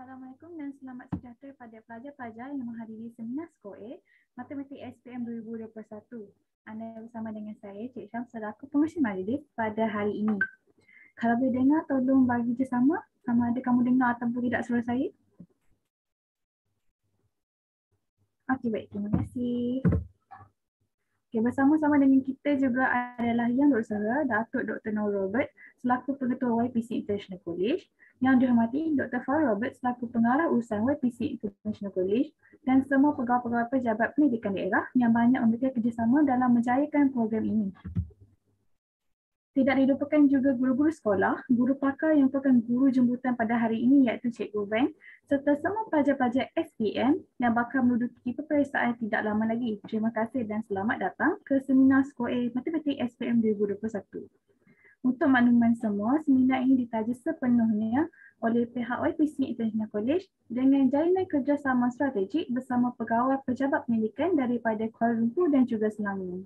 Assalamualaikum dan selamat sejahtera pada pelajar-pelajar yang menghadiri seminar SKOE Matematik SPM 2021. Anda bersama dengan saya, Cik Syam, selaku pengurusi majlis pada hari ini. Kalau boleh dengar, tolong bagi je sama. Sama ada kamu dengar ataupun tidak suara saya. Okey, baik. Terima kasih. Okay, bersama-sama dengan kita juga adalah Yang Berusaha, Datuk Dr. Noor Robert selaku Pengetua YPC International College, Yang Dihormati Dr. Farah Robert selaku Pengarah Urusan YPC International College dan semua pegawai-pegawai pejabat pendidikan daerah yang banyak memberikan kerjasama dalam menjayakan program ini tidak dilupakan juga guru-guru sekolah, guru pakar yang merupakan guru jemputan pada hari ini iaitu Cikgu Van serta semua pelajar-pelajar SPM yang bakal menduduki peperiksaan tidak lama lagi. Terima kasih dan selamat datang ke Seminar Skoe Matematik SPM 2021. Untuk makluman semua, seminar ini ditaja sepenuhnya oleh pihak YPC International College dengan jalinan kerjasama strategik bersama pegawai pejabat pendidikan daripada Kuala Lumpur dan juga Selangor.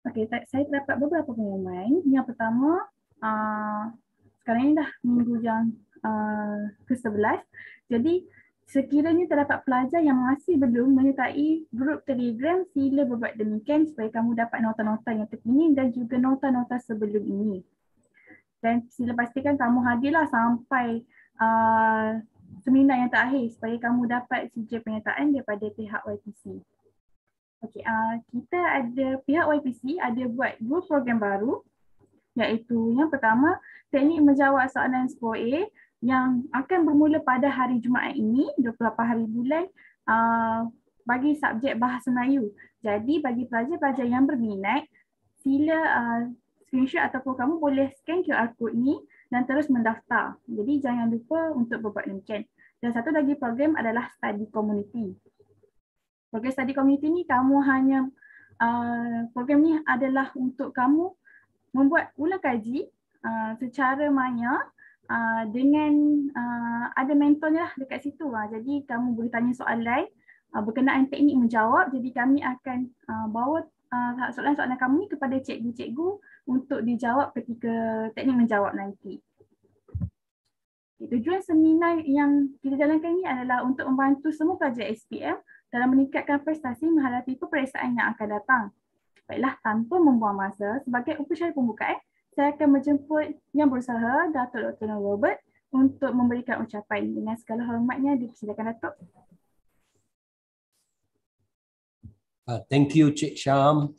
Okay, saya terdapat beberapa pengumuman. Yang pertama, uh, sekarang ini dah minggu yang uh, ke-11. Jadi, sekiranya terdapat pelajar yang masih belum menyertai grup telegram, sila berbuat demikian supaya kamu dapat nota-nota yang terkini dan juga nota-nota sebelum ini. Dan sila pastikan kamu hadirlah sampai uh, seminar yang terakhir supaya kamu dapat sijil penyertaan daripada pihak YTC. Okey, uh, kita ada pihak YPC ada buat dua program baru iaitu yang pertama teknik menjawab soalan 10A yang akan bermula pada hari Jumaat ini 28 hari bulan uh, bagi subjek bahasa Melayu. Jadi bagi pelajar-pelajar yang berminat sila uh, screenshot ataupun kamu boleh scan QR code ni dan terus mendaftar. Jadi jangan lupa untuk berbuat demikian. Dan satu lagi program adalah study community program study community ni kamu hanya uh, program ni adalah untuk kamu membuat ulang kaji uh, secara maya uh, dengan uh, ada mentornya lah dekat situ lah. Jadi kamu boleh tanya soalan uh, berkenaan teknik menjawab. Jadi kami akan uh, bawa uh, soalan-soalan kamu ni kepada cikgu-cikgu untuk dijawab ketika teknik menjawab nanti. Tujuan seminar yang kita jalankan ini adalah untuk membantu semua pelajar SPM dalam meningkatkan prestasi menghadapi peperiksaan yang akan datang. Baiklah, tanpa membuang masa, sebagai upacara pembuka, eh, saya akan menjemput yang berusaha, Datuk Dr. Nur Robert, untuk memberikan ucapan dengan segala hormatnya dipersilakan Datuk. Uh, thank you, Cik Syam.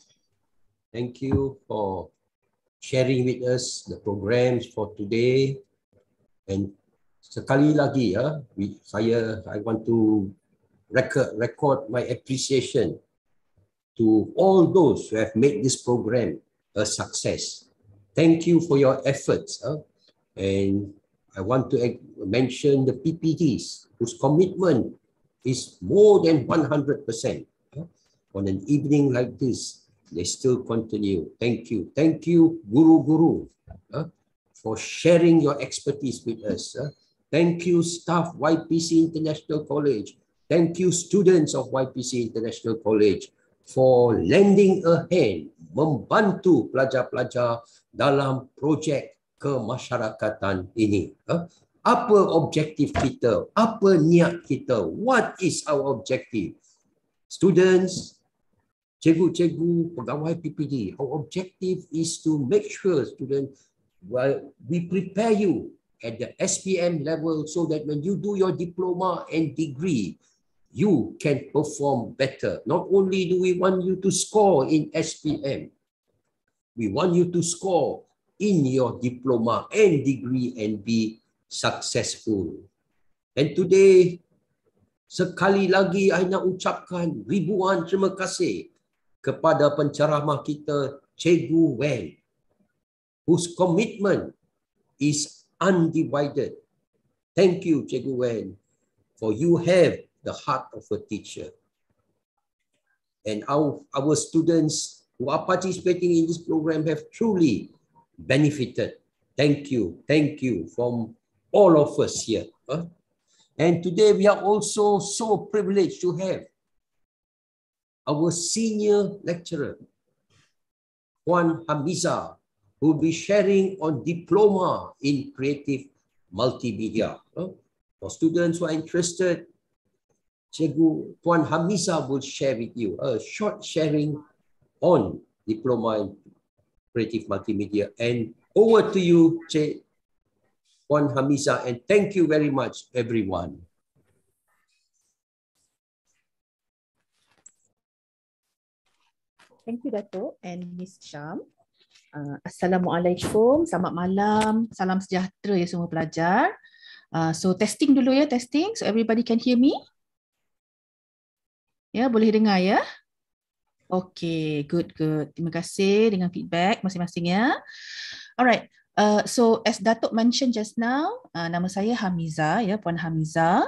Thank you for sharing with us the programs for today. And sekali lagi, ya, uh, saya I want to record, record my appreciation to all those who have made this program a success. Thank you for your efforts. Huh? And I want to mention the PPDs whose commitment is more than 100%. Huh? On an evening like this, they still continue. Thank you. Thank you, Guru Guru, huh? for sharing your expertise with us. Thank you, staff YPC International College, Thank you students of YPC International College for lending a hand membantu pelajar-pelajar dalam projek kemasyarakatan ini. Apa objektif kita? Apa niat kita? What is our objective? Students, cikgu-cikgu, pegawai PPD, our objective is to make sure students, well, we prepare you at the SPM level so that when you do your diploma and degree, you can perform better. Not only do we want you to score in SPM, we want you to score in your diploma and degree and be successful. And today, sekali lagi saya nak ucapkan ribuan terima kasih kepada penceramah kita, Cikgu Wen, whose commitment is undivided. Thank you, Cikgu Wen, for you have the heart of a teacher. And our, our students who are participating in this program have truly benefited. Thank you. Thank you from all of us here. Huh? And today we are also so privileged to have our senior lecturer, Juan Hamiza, who will be sharing on diploma in creative multimedia. Huh? For students who are interested, Cikgu Puan Hamisa will share with you a short sharing on diploma in creative multimedia. And over to you, Cik Puan Hamisa, and thank you very much, everyone. Thank you, Dato and Miss Sham. Uh, Assalamualaikum, selamat malam, salam sejahtera ya semua pelajar. Uh, so testing dulu ya, testing. So everybody can hear me? Ya, boleh dengar ya? Okay, good, good. Terima kasih dengan feedback masing-masing ya. Alright, uh, so as Datuk mention just now, uh, nama saya Hamiza, ya, Puan Hamiza.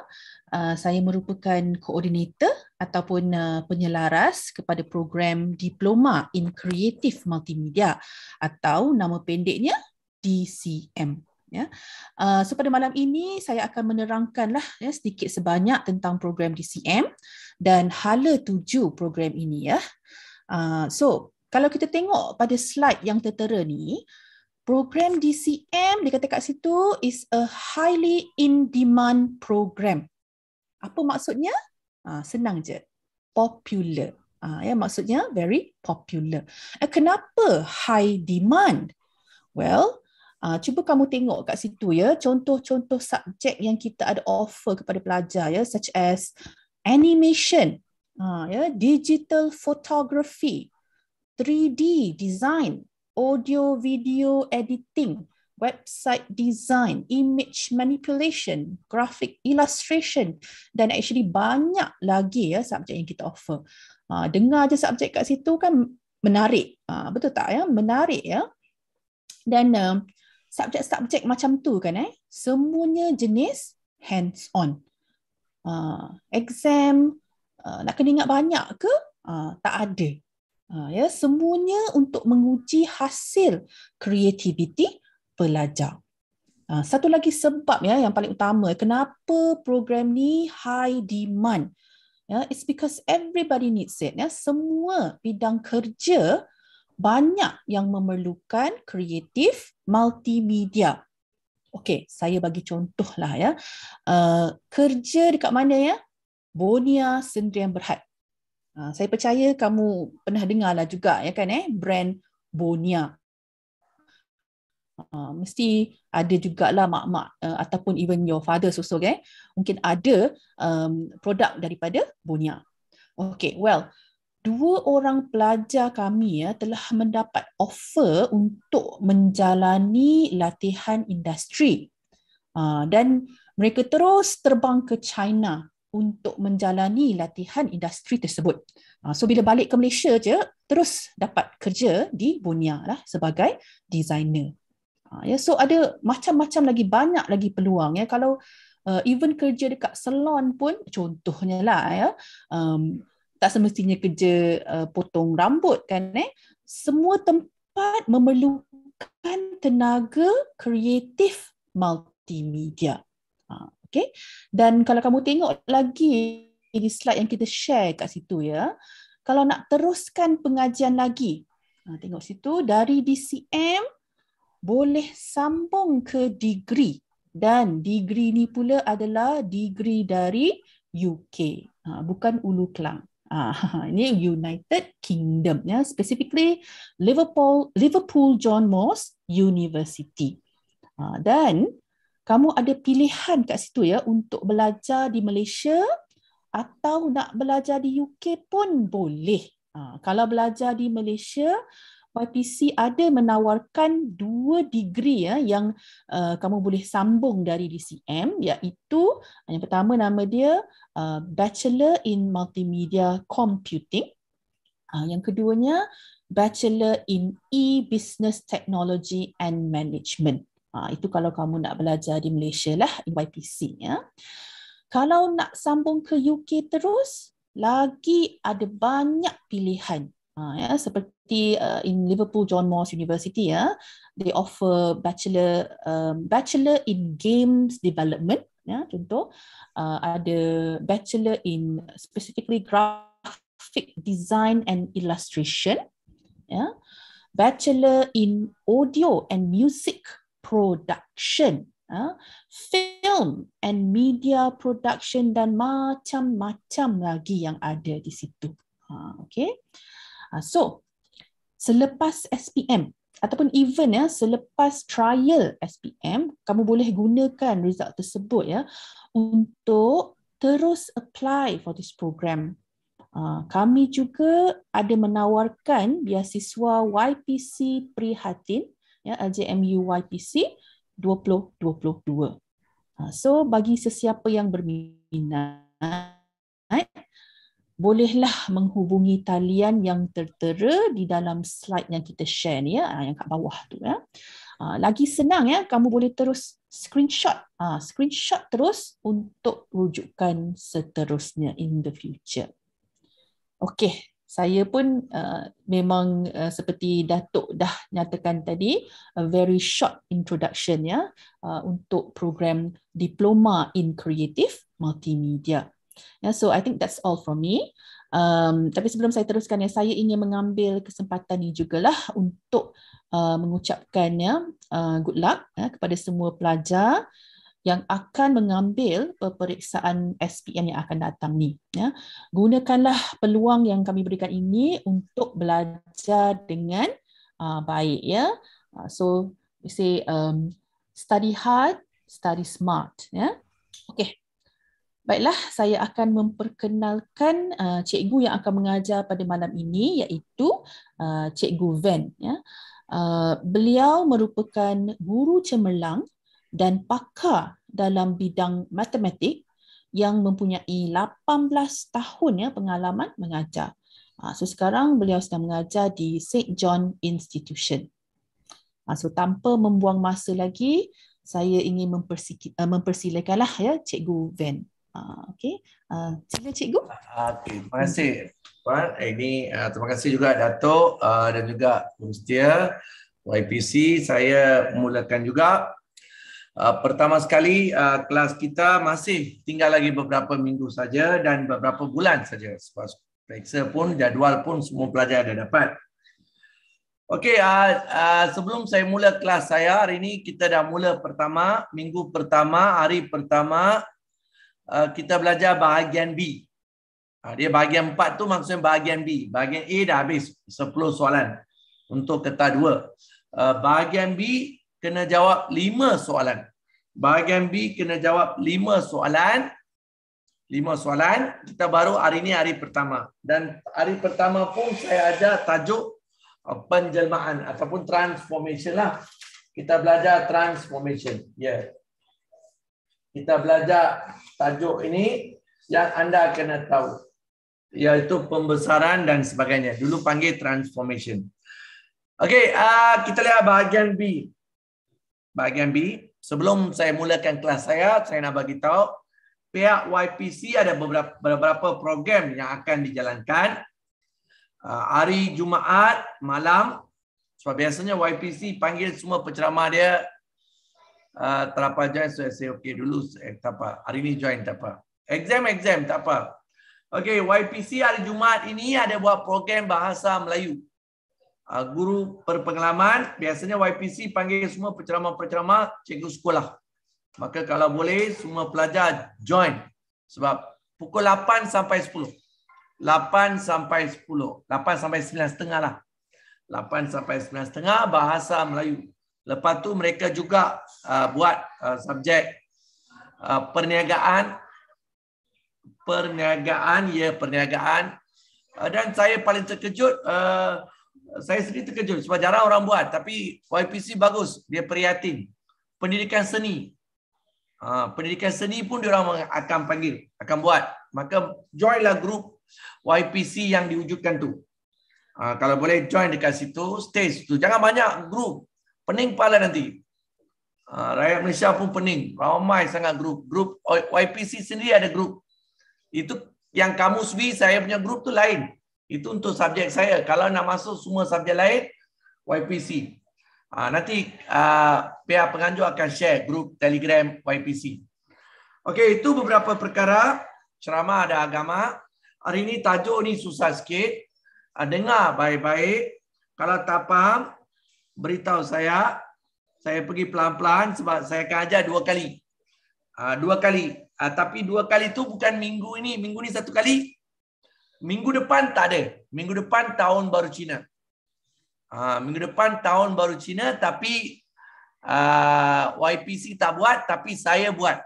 Uh, saya merupakan koordinator ataupun uh, penyelaras kepada program Diploma in Creative Multimedia atau nama pendeknya DCM ya. Uh, so pada malam ini saya akan menerangkanlah ya, sedikit sebanyak tentang program DCM dan hala tuju program ini ya. Uh, so kalau kita tengok pada slide yang tertera ni, program DCM dikatakan kat situ is a highly in demand program. Apa maksudnya? Ah, senang je, popular. Ah, ya maksudnya very popular. Eh, kenapa high demand? Well, Uh, cuba kamu tengok kat situ ya contoh-contoh subjek yang kita ada offer kepada pelajar ya such as animation uh, ya digital photography 3D design audio video editing website design image manipulation graphic illustration dan actually banyak lagi ya subjek yang kita offer uh, dengar aja subjek kat situ kan menarik uh, betul tak ya menarik ya dan uh, subjek-subjek macam tu kan eh semuanya jenis hands on uh, exam uh, nak kena ingat banyak ke uh, tak ada uh, ya semuanya untuk menguji hasil creativity pelajar uh, satu lagi sebab ya yang paling utama kenapa program ni high demand ya it's because everybody needs it ya semua bidang kerja banyak yang memerlukan kreatif multimedia. Okey, saya bagi contohlah ya. Uh, kerja dekat mana ya? Bonia Sendirian Berhad. Uh, saya percaya kamu pernah dengar lah juga ya kan eh brand Bonia. Uh, mesti ada juga lah mak-mak uh, ataupun even your father susu eh. Mungkin ada um, produk daripada Bonia. Okey, well, dua orang pelajar kami ya telah mendapat offer untuk menjalani latihan industri ah, dan mereka terus terbang ke China untuk menjalani latihan industri tersebut. Ah, so bila balik ke Malaysia je, terus dapat kerja di Bunia lah sebagai designer. Ah, ya, so ada macam-macam lagi banyak lagi peluang ya. Kalau uh, even kerja dekat salon pun, contohnya lah ya, um, tak semestinya kerja uh, potong rambut kan eh semua tempat memerlukan tenaga kreatif multimedia ha, okey dan kalau kamu tengok lagi di slide yang kita share kat situ ya kalau nak teruskan pengajian lagi ha, tengok situ dari DCM boleh sambung ke degree dan degree ni pula adalah degree dari UK ha, bukan ulu kelang uh, ini United Kingdom ya yeah. specifically Liverpool Liverpool John Moss University uh, dan kamu ada pilihan kat situ ya untuk belajar di Malaysia atau nak belajar di UK pun boleh uh, kalau belajar di Malaysia YPC ada menawarkan dua degree ya yang uh, kamu boleh sambung dari DCM iaitu yang pertama nama dia uh, Bachelor in Multimedia Computing uh, yang keduanya Bachelor in E-Business Technology and Management. itu kalau kamu nak belajar di Malaysia lah, YPC. Ya. Kalau nak sambung ke UK terus, lagi ada banyak pilihan Uh, ya seperti uh, in Liverpool John Moss University ya they offer bachelor um, bachelor in games development ya contoh uh, ada bachelor in specifically graphic design and illustration ya bachelor in audio and music production ya film and media production dan macam-macam lagi yang ada di situ ha uh, okay Ha, so, selepas SPM ataupun even ya selepas trial SPM, kamu boleh gunakan result tersebut ya untuk terus apply for this program. Ha, kami juga ada menawarkan biasiswa YPC Prihatin, ya, LJMU YPC 2022. So bagi sesiapa yang berminat bolehlah menghubungi talian yang tertera di dalam slide yang kita share ni ya ah, yang kat bawah tu ya. Ah, lagi senang ya kamu boleh terus screenshot ah, screenshot terus untuk rujukan seterusnya in the future. Okey, saya pun memang seperti Datuk dah nyatakan tadi a very short introduction ya untuk program diploma in creative multimedia. Ya, so I think that's all for me. Um, tapi sebelum saya teruskan, ya, saya ingin mengambil kesempatan ini lah untuk uh, mengucapkan ya, uh, good luck ya, kepada semua pelajar yang akan mengambil peperiksaan SPM yang akan datang ni. Ya. Gunakanlah peluang yang kami berikan ini untuk belajar dengan uh, baik. Ya. Uh, so, say, um, study hard, study smart. Ya. Okay. Baiklah, saya akan memperkenalkan uh, cikgu yang akan mengajar pada malam ini iaitu uh, cikgu Van. Ya. Uh, beliau merupakan guru cemerlang dan pakar dalam bidang matematik yang mempunyai 18 tahun ya, pengalaman mengajar. Uh, so sekarang beliau sedang mengajar di St. John Institution. Uh, so tanpa membuang masa lagi, saya ingin uh, mempersilakanlah ya, cikgu Van okay. Uh, sila cikgu. Uh, ah, okay. Terima kasih. Puan, eh, ini uh, terima kasih juga Datuk uh, dan juga Mustia YPC. Saya mulakan juga. Uh, pertama sekali, uh, kelas kita masih tinggal lagi beberapa minggu saja dan beberapa bulan saja. Sebab periksa pun, jadual pun semua pelajar ada dapat. Okey, uh, uh, sebelum saya mula kelas saya, hari ini kita dah mula pertama, minggu pertama, hari pertama Uh, kita belajar bahagian B. Ah, dia bahagian 4 tu maksudnya bahagian B. Bahagian A dah habis 10 soalan untuk kertas 2. Uh, bahagian B kena jawab 5 soalan. Bahagian B kena jawab 5 soalan. 5 soalan. Kita baru hari ini hari pertama. Dan hari pertama pun saya ada tajuk penjelmaan ataupun transformation lah. Kita belajar transformation. Yeah kita belajar tajuk ini yang anda kena tahu iaitu pembesaran dan sebagainya dulu panggil transformation okey uh, kita lihat bahagian B bahagian B sebelum saya mulakan kelas saya saya nak bagi tahu pihak YPC ada beberapa beberapa program yang akan dijalankan uh, hari Jumaat malam sebab biasanya YPC panggil semua penceramah dia Ah, terapa join so I say okay dulu eh, tak apa hari ni join tak apa exam exam tak apa okay YPC hari Jumaat ini ada buat program bahasa Melayu uh, guru berpengalaman biasanya YPC panggil semua penceramah-penceramah cikgu sekolah maka kalau boleh semua pelajar join sebab pukul 8 sampai 10 8 sampai 10. 8 sampai 9.30 lah. 8 sampai 9.30 bahasa Melayu. Lepas tu mereka juga uh, buat uh, subjek uh, perniagaan perniagaan ya perniagaan uh, dan saya paling terkejut uh, saya sendiri terkejut sebab jarang orang buat tapi YPC bagus dia prihatin pendidikan seni uh, pendidikan seni pun dia orang akan panggil akan buat maka joinlah grup YPC yang diwujudkan tu uh, kalau boleh join dekat situ stay tu. jangan banyak grup pening kepala nanti. Ha, rakyat Malaysia pun pening. Ramai sangat grup. Grup YPC sendiri ada grup. Itu yang kamu sendiri, saya punya grup tu lain. Itu untuk subjek saya. Kalau nak masuk semua subjek lain, YPC. Ha, nanti ha, pihak penganjur akan share grup telegram YPC. Okey, itu beberapa perkara. Ceramah ada agama. Hari ini tajuk ni susah sikit. Dengar baik-baik. Kalau tak faham, beritahu saya. Saya pergi pelan-pelan sebab saya akan ajar dua kali. Ah, dua kali. Ah, tapi dua kali tu bukan minggu ini. Minggu ni satu kali. Minggu depan tak ada. Minggu depan tahun baru Cina. Ah, minggu depan tahun baru Cina tapi YPC tak buat tapi saya buat.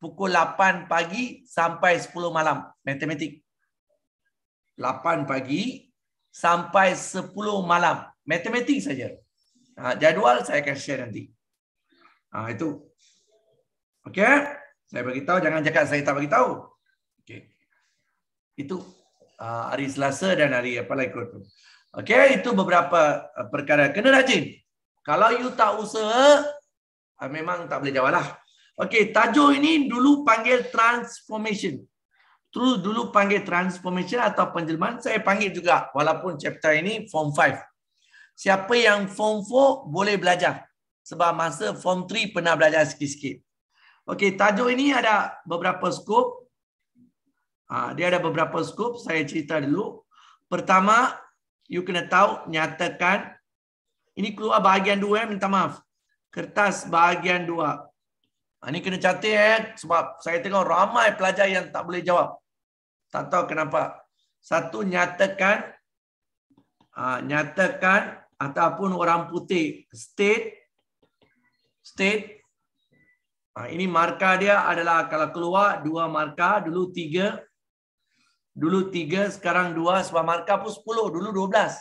Pukul 8 pagi sampai 10 malam. Matematik. 8 pagi sampai 10 malam. Matematik saja. Ha, jadual saya akan share nanti. Ha, itu. Okey. Eh? Saya bagi tahu, Jangan cakap saya tak bagi tahu. Okey. Itu ha, hari Selasa dan hari apa lagi tu. Okey. Itu beberapa eh, perkara. Kena rajin. Kalau you tak usaha, ah, memang tak boleh jawablah. Okey. Tajuk ini dulu panggil transformation. Terus dulu panggil transformation atau penjelmaan. Saya panggil juga walaupun chapter ini form 5. Siapa yang form 4 boleh belajar. Sebab masa form 3 pernah belajar sikit-sikit. Okey, tajuk ini ada beberapa skop. Ha, dia ada beberapa skop. Saya cerita dulu. Pertama, you kena tahu, nyatakan. Ini keluar bahagian 2, eh. minta maaf. Kertas bahagian 2. Ha, ini kena catat eh. sebab saya tengok ramai pelajar yang tak boleh jawab. Tak tahu kenapa. Satu, nyatakan. Uh, nyatakan ataupun orang putih state state ha, ini marka dia adalah kalau keluar dua marka dulu tiga dulu tiga sekarang dua sebab marka pun sepuluh dulu dua belas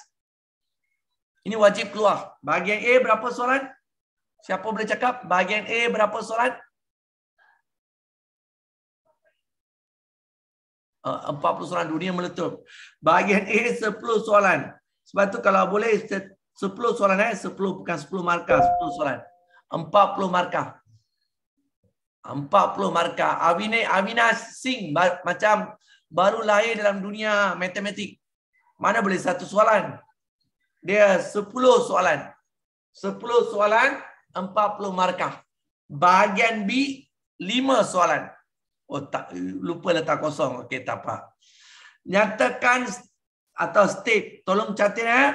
ini wajib keluar bahagian A berapa soalan siapa boleh cakap bahagian A berapa soalan ah, empat puluh soalan dunia meletup bahagian A sepuluh soalan sebab tu kalau boleh 10 soalan eh 10 bukan 10 markah 10 soalan 40 markah 40 markah Avine Avina Singh macam baru lahir dalam dunia matematik mana boleh satu soalan dia 10 soalan 10 soalan 40 markah bahagian B 5 soalan oh tak lupa letak kosong okey tak apa nyatakan atau state tolong catat eh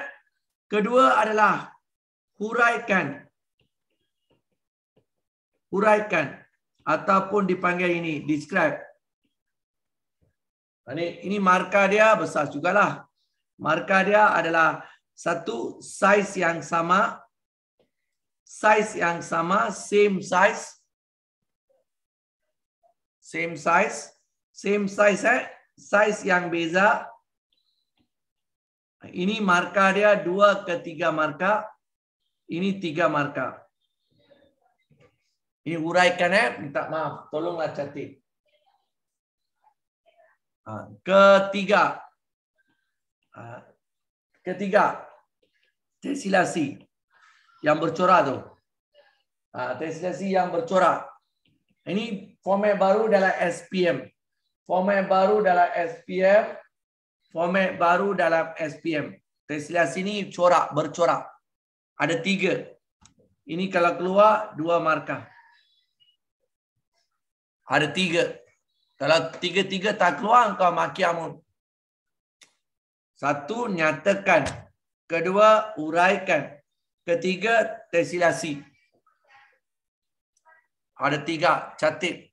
Kedua adalah huraikan. Huraikan ataupun dipanggil ini describe. Ini ini marka dia besar jugalah. Marka dia adalah satu saiz yang sama saiz yang sama same size same size same size eh size yang beza ini markah dia dua ke tiga markah. Ini tiga markah. Ini uraikan ya, Minta maaf. Tolonglah catik. Ha, ketiga. Ha, ketiga. Tesilasi. Yang bercorak tu. Ha, Tesilasi yang bercorak. Ini format baru dalam SPM. Format baru dalam SPM format baru dalam SPM. Tesilasi ni corak, bercorak. Ada tiga. Ini kalau keluar, dua markah. Ada tiga. Kalau tiga-tiga tak keluar, kau maki amun. Satu, nyatakan. Kedua, uraikan. Ketiga, tesilasi. Ada tiga, catik.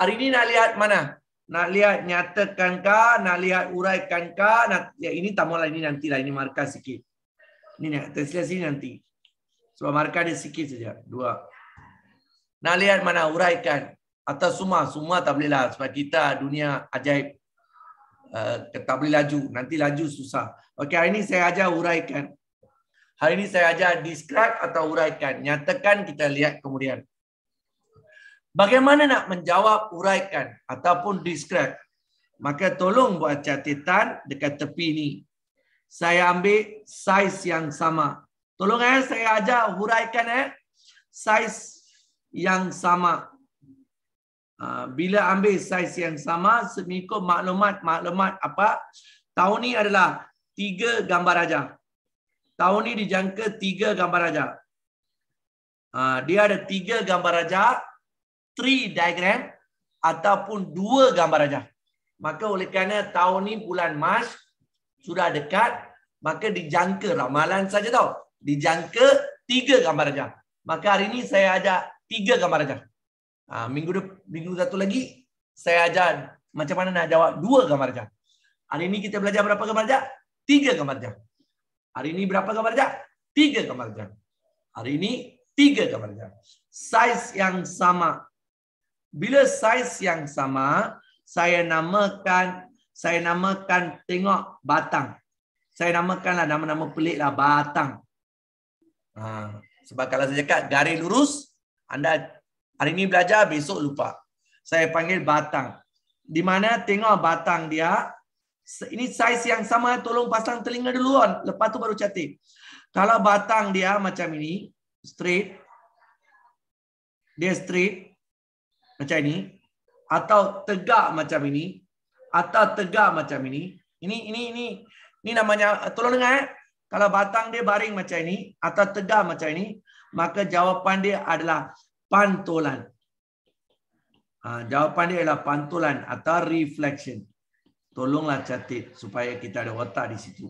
Hari ini nak lihat Mana? nak lihat nyatakan kah, nak lihat uraikan kah, nak, ya, ini tambahlah ini nantilah, ini markah sikit. Ini nak tersilap sini nanti. Sebab markah dia sikit saja. Dua. Nak lihat mana uraikan. Atau semua, semua tak boleh lah. Sebab kita dunia ajaib. Uh, tak boleh laju. Nanti laju susah. Okey, hari ini saya ajar uraikan. Hari ini saya ajar describe atau uraikan. Nyatakan kita lihat kemudian bagaimana nak menjawab, uraikan ataupun describe. Maka tolong buat catatan dekat tepi ni. Saya ambil saiz yang sama. Tolong eh, saya ajar huraikan eh. Saiz yang sama. Ha, bila ambil saiz yang sama, semikut maklumat-maklumat apa? Tahun ni adalah tiga gambar aja. Tahun ni dijangka tiga gambar aja. Ha, dia ada tiga gambar aja three diagram ataupun dua gambar aja. Maka oleh kerana tahun ni bulan mas sudah dekat, maka dijangka ramalan saja tau. Dijangka tiga gambar aja. Maka hari ini saya ada tiga gambar aja. Ha, minggu minggu satu lagi saya ajar macam mana nak jawab dua gambar aja. Hari ini kita belajar berapa gambar aja? Tiga gambar aja. Hari ini berapa gambar aja? Tiga gambar aja. Hari ini tiga gambar aja. Size yang sama bila saiz yang sama, saya namakan saya namakan tengok batang. Saya namakanlah nama-nama peliklah batang. Ha, sebab kalau saya cakap garis lurus, anda hari ini belajar, besok lupa. Saya panggil batang. Di mana tengok batang dia, ini saiz yang sama, tolong pasang telinga dulu. On. Lepas tu baru cantik. Kalau batang dia macam ini, straight, dia straight, macam ini atau tegak macam ini atau tegak macam ini ini ini ini ini namanya tolong dengar eh? kalau batang dia baring macam ini atau tegak macam ini maka jawapan dia adalah pantulan ha, jawapan dia adalah pantulan atau reflection tolonglah catit supaya kita ada otak di situ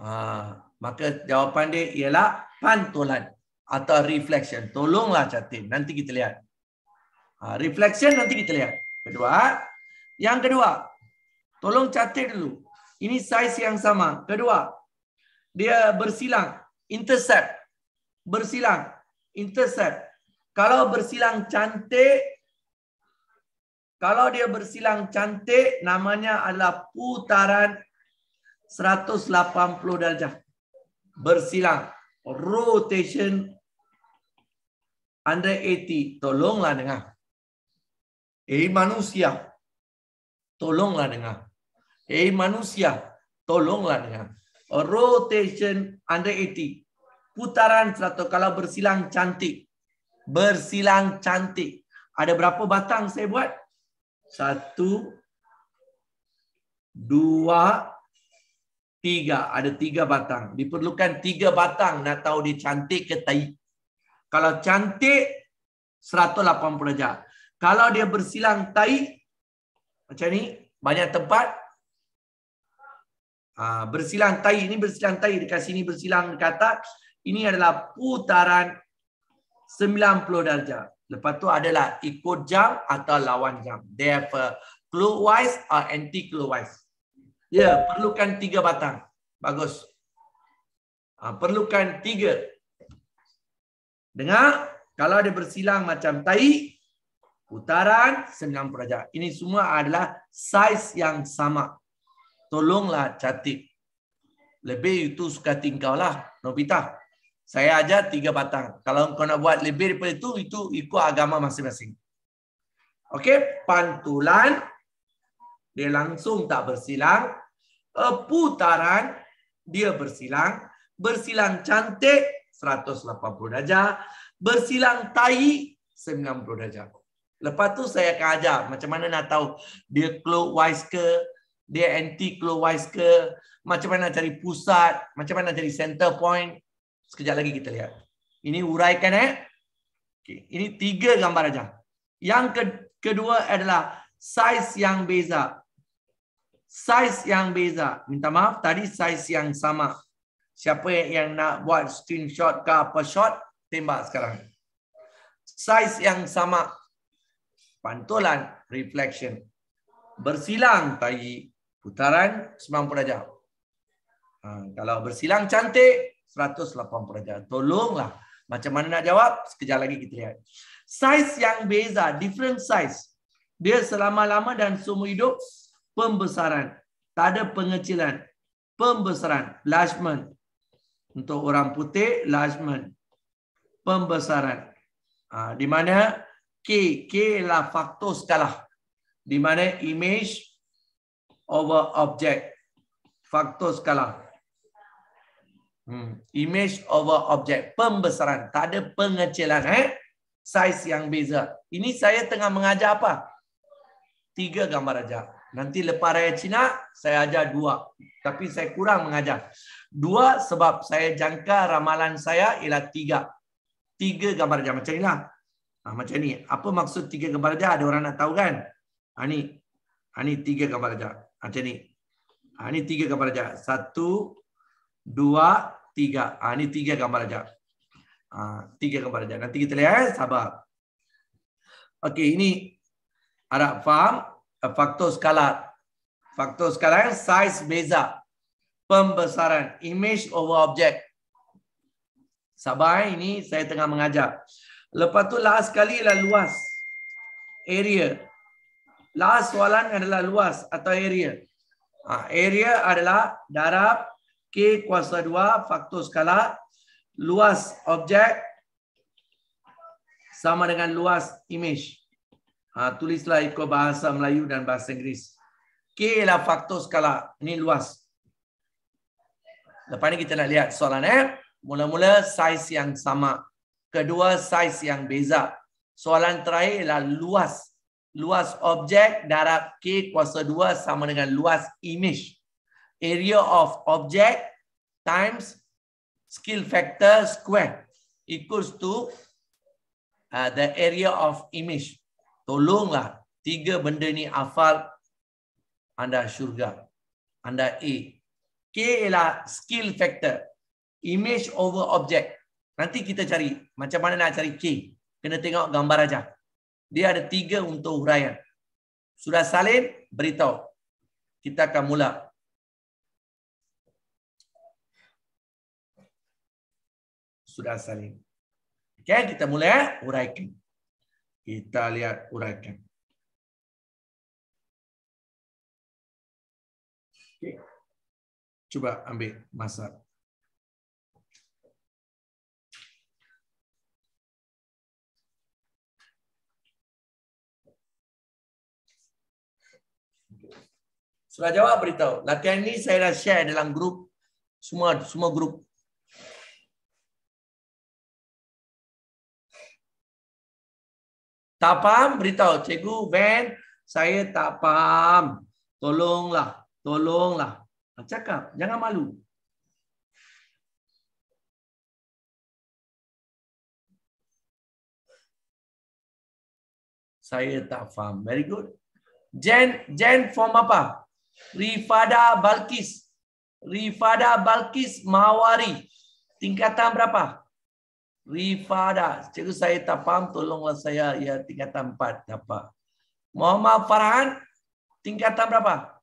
ha, maka jawapan dia ialah pantulan atau reflection tolonglah catit nanti kita lihat Ha, reflection nanti kita lihat. Kedua. Yang kedua. Tolong catat dulu. Ini saiz yang sama. Kedua. Dia bersilang. Intercept. Bersilang. Intercept. Kalau bersilang cantik. Kalau dia bersilang cantik. Namanya adalah putaran 180 darjah. Bersilang. Rotation under 80. Tolonglah dengar. Hei manusia, tolonglah dengar. Hei manusia, tolonglah dengar. Rotation under 80. Putaran 100. Kalau bersilang cantik. Bersilang cantik. Ada berapa batang saya buat? Satu, dua, tiga. Ada tiga batang. Diperlukan tiga batang nak tahu dia cantik ke tak. Kalau cantik, 180 darjah. Kalau dia bersilang tai macam ni, banyak tempat ha, bersilang tai, ini bersilang tai dekat sini bersilang dekat atas. Ini adalah putaran 90 darjah. Lepas tu adalah ikut jam atau lawan jam. They clockwise or anti-clockwise. Ya, yeah, perlukan tiga batang. Bagus. Ha, perlukan tiga. Dengar, kalau dia bersilang macam tai, putaran 90 darjah. Ini semua adalah saiz yang sama. Tolonglah catik. Lebih itu suka tingkau lah, Nobita. Saya aja tiga batang. Kalau kau nak buat lebih daripada itu, itu ikut agama masing-masing. Okey, pantulan. Dia langsung tak bersilang. Putaran, dia bersilang. Bersilang cantik, 180 darjah. Bersilang tai, 90 darjah. Lepas tu saya akan ajar macam mana nak tahu dia clockwise ke, dia anti-clockwise ke, macam mana nak cari pusat, macam mana nak cari center point. Sekejap lagi kita lihat. Ini uraikan eh. Okay. Ini tiga gambar aja. Yang ke kedua adalah size yang beza. Size yang beza. Minta maaf, tadi size yang sama. Siapa yang nak buat screenshot ke apa shot, tembak sekarang. Size yang sama pantulan reflection bersilang tadi putaran 90 darjah. Ha, kalau bersilang cantik 180 darjah. Tolonglah macam mana nak jawab sekejap lagi kita lihat. Size yang beza, different size. Dia selama-lama dan seumur hidup pembesaran. Tak ada pengecilan. Pembesaran, enlargement. Untuk orang putih enlargement. Pembesaran. Ha, di mana K. K ialah faktor skala. Di mana image over object. Faktor skala. Hmm. Image over object. Pembesaran. Tak ada pengecilan. Eh? Size yang beza. Ini saya tengah mengajar apa? Tiga gambar ajar. Nanti lepas raya Cina, saya ajar dua. Tapi saya kurang mengajar. Dua sebab saya jangka ramalan saya ialah tiga. Tiga gambar ajar. Macam inilah. Ha, macam ni. Apa maksud tiga gambar rajah? Ada orang nak tahu kan? Ha, ni. Ha, ni tiga gambar rajah. Macam ni. Ha, ni tiga gambar rajah. Satu, dua, tiga. Ha, ni tiga gambar rajah. Ha, tiga gambar rajah. Nanti kita lihat. Eh? Sabar. Okey, ini harap faham faktor skala. Faktor skala yang eh? size beza. Pembesaran. Image over object. Sabar, eh? ini saya tengah mengajar. Lepas tu last kali ialah luas area. Last soalan adalah luas atau area. Ha, area adalah darab K kuasa 2 faktor skala luas objek sama dengan luas image. Ha, tulislah ikut bahasa Melayu dan bahasa Inggeris. K ialah faktor skala. Ini luas. Lepas ni kita nak lihat soalan. Eh? Mula-mula saiz yang sama. Kedua, saiz yang beza. Soalan terakhir ialah luas. Luas objek darab K kuasa 2 sama dengan luas image. Area of object times skill factor square equals to uh, the area of image. Tolonglah tiga benda ni hafal anda syurga. Anda A. K ialah skill factor. Image over object. Nanti kita cari macam mana nak cari K. Kena tengok gambar aja. Dia ada tiga untuk huraian. Sudah salin, beritahu. Kita akan mula. Sudah salin. Okay, kita mula huraikan. Eh? Kita lihat huraikan. Okay. Cuba ambil masa. Masa. Sudah jawab beritahu. Latihan ini saya dah share dalam grup. Semua semua grup. Tak paham Beritahu. Cikgu Van, saya tak paham. Tolonglah. Tolonglah. Cakap. Jangan malu. Saya tak faham. Very good. Jen, Jen form apa? Rifada Balkis. Rifada Balkis Mawari. Tingkatan berapa? Rifada. Cikgu saya tak faham, tolonglah saya. Ya, tingkatan empat. Apa? Muhammad Farhan, tingkatan berapa?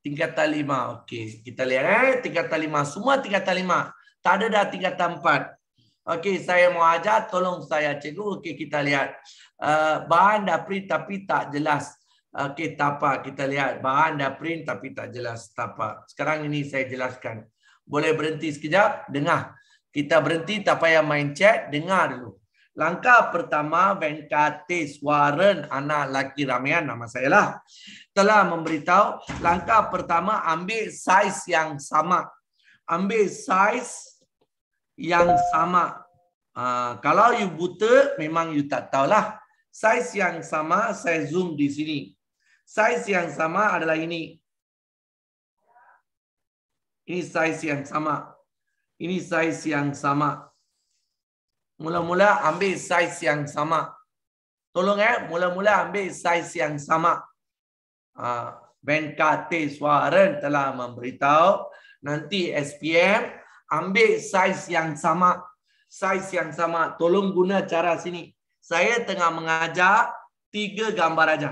Tingkatan lima. Okey, kita lihat. Eh? Tingkatan lima. Semua tingkatan lima. Tak ada dah tingkatan empat. Okey, saya mau ajar. Tolong saya, cikgu. Okey, kita lihat. Uh, bahan dah print tapi tak jelas. Okey, tapak. Kita lihat bahan dah print tapi tak jelas tapak. Sekarang ini saya jelaskan. Boleh berhenti sekejap? Dengar. Kita berhenti tak payah main chat. Dengar dulu. Langkah pertama, Venkatis Warren, anak laki ramean nama saya lah, telah memberitahu langkah pertama ambil saiz yang sama. Ambil saiz yang sama. Uh, kalau you buta, memang you tak tahulah. Saiz yang sama, saya zoom di sini size yang sama adalah ini. Ini size yang sama. Ini size yang sama. Mula-mula ambil size yang sama. Tolong eh, mula-mula ambil size yang sama. Venkateswaran ha, telah memberitahu, nanti SPM ambil size yang sama. Size yang sama. Tolong guna cara sini. Saya tengah mengajar tiga gambar aja.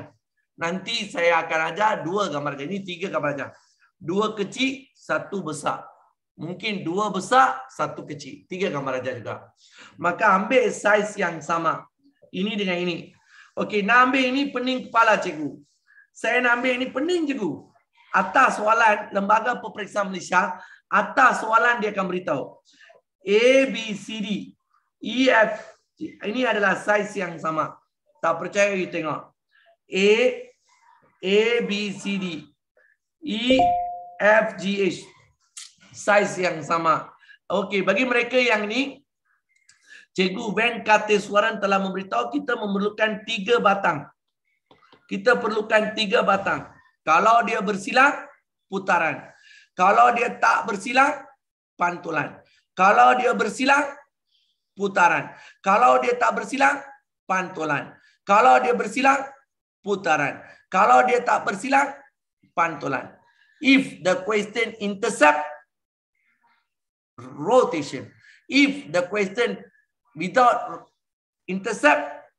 Nanti saya akan ajar dua gambar ganjil. Ini tiga gambar ganjil. Dua kecil, satu besar. Mungkin dua besar, satu kecil. Tiga gambar ganjil juga. Maka ambil saiz yang sama. Ini dengan ini. Okey, nak ambil ini pening kepala cikgu. Saya nak ambil ini pening cikgu. Atas soalan lembaga peperiksa Malaysia, atas soalan dia akan beritahu. A, B, C, D. E, F, Ini adalah saiz yang sama. Tak percaya, you tengok. A, A B C D E F G H size yang sama. Okey, bagi mereka yang ni Cikgu Ben Katiswaran telah memberitahu kita memerlukan tiga batang. Kita perlukan tiga batang. Kalau dia bersilang, putaran. Kalau dia tak bersilang, pantulan. Kalau dia bersilang, putaran. Kalau dia tak bersilang, pantulan. Kalau dia bersilang, putaran. Kalau dia tak bersilang, pantulan. If the question intercept, rotation. If the question without intercept,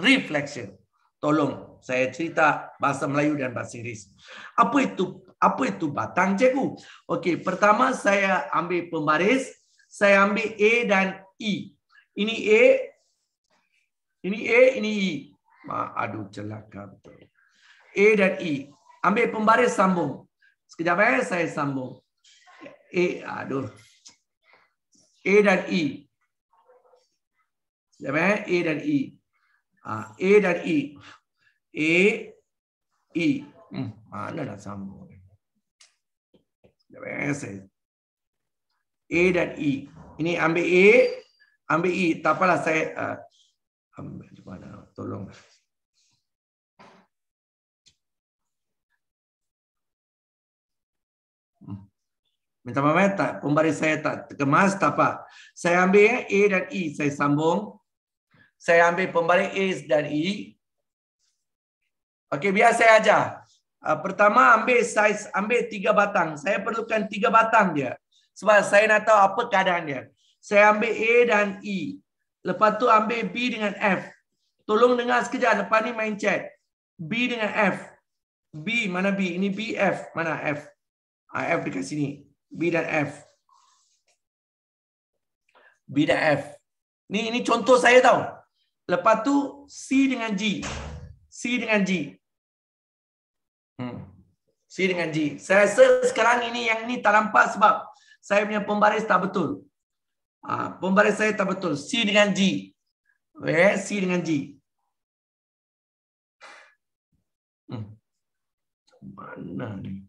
reflection. Tolong saya cerita bahasa Melayu dan bahasa Inggeris. Apa itu apa itu batang cikgu? Okey, pertama saya ambil pembaris, saya ambil A dan E. Ini A, ini A, ini E. Ma, aduh celaka betul. A dan E. Ambil pembaris sambung. Sekejap eh, saya sambung. A, aduh. A dan E. Sekejap eh, A dan E. Ha, A dan E. A, E. Hmm, mana dah sambung? Sekejap eh, saya. A dan E. Ini ambil A, ambil E. Tak apalah saya... Uh, ambil, mana? Tolong. Minta maaf eh, tak? Pembaris saya tak kemas tak apa. Saya ambil eh, A dan E, saya sambung. Saya ambil pembaris A dan E. Okey, biar saya ajar. Uh, pertama, ambil saiz, ambil tiga batang. Saya perlukan tiga batang dia. Sebab saya nak tahu apa keadaan dia. Saya ambil A dan E. Lepas tu ambil B dengan F. Tolong dengar sekejap, lepas ni main chat. B dengan F. B, mana B? Ini B, F. Mana F? Ah, F dekat sini. B dan F. B dan F. Ni ini contoh saya tau. Lepas tu C dengan G. C dengan G. Hmm. C dengan G. Saya rasa sekarang ini yang ni tak nampak sebab saya punya pembaris tak betul. Ah, ha, pembaris saya tak betul. C dengan G. Okay, eh, C dengan G. Hmm. Mana ni?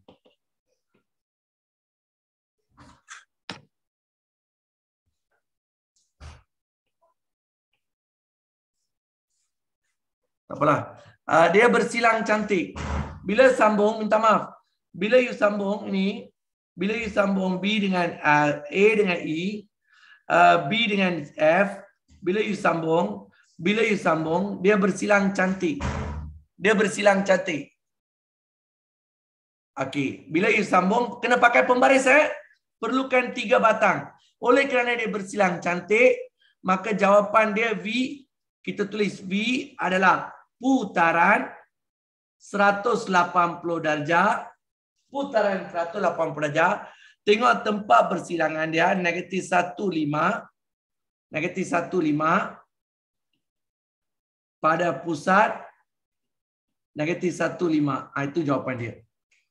Tak apalah. Uh, ah, dia bersilang cantik. Bila sambung, minta maaf. Bila you sambung ni, bila you sambung B dengan uh, A dengan E, uh, B dengan F, bila you sambung, bila you sambung, dia bersilang cantik. Dia bersilang cantik. Okey. Bila you sambung, kena pakai pembaris eh. Perlukan tiga batang. Oleh kerana dia bersilang cantik, maka jawapan dia V, kita tulis V adalah putaran 180 darjah. Putaran 180 darjah. Tengok tempat persilangan dia. Negatif 1.5. Negatif 1.5. Pada pusat. Negatif 1.5. Ah, itu jawapan dia.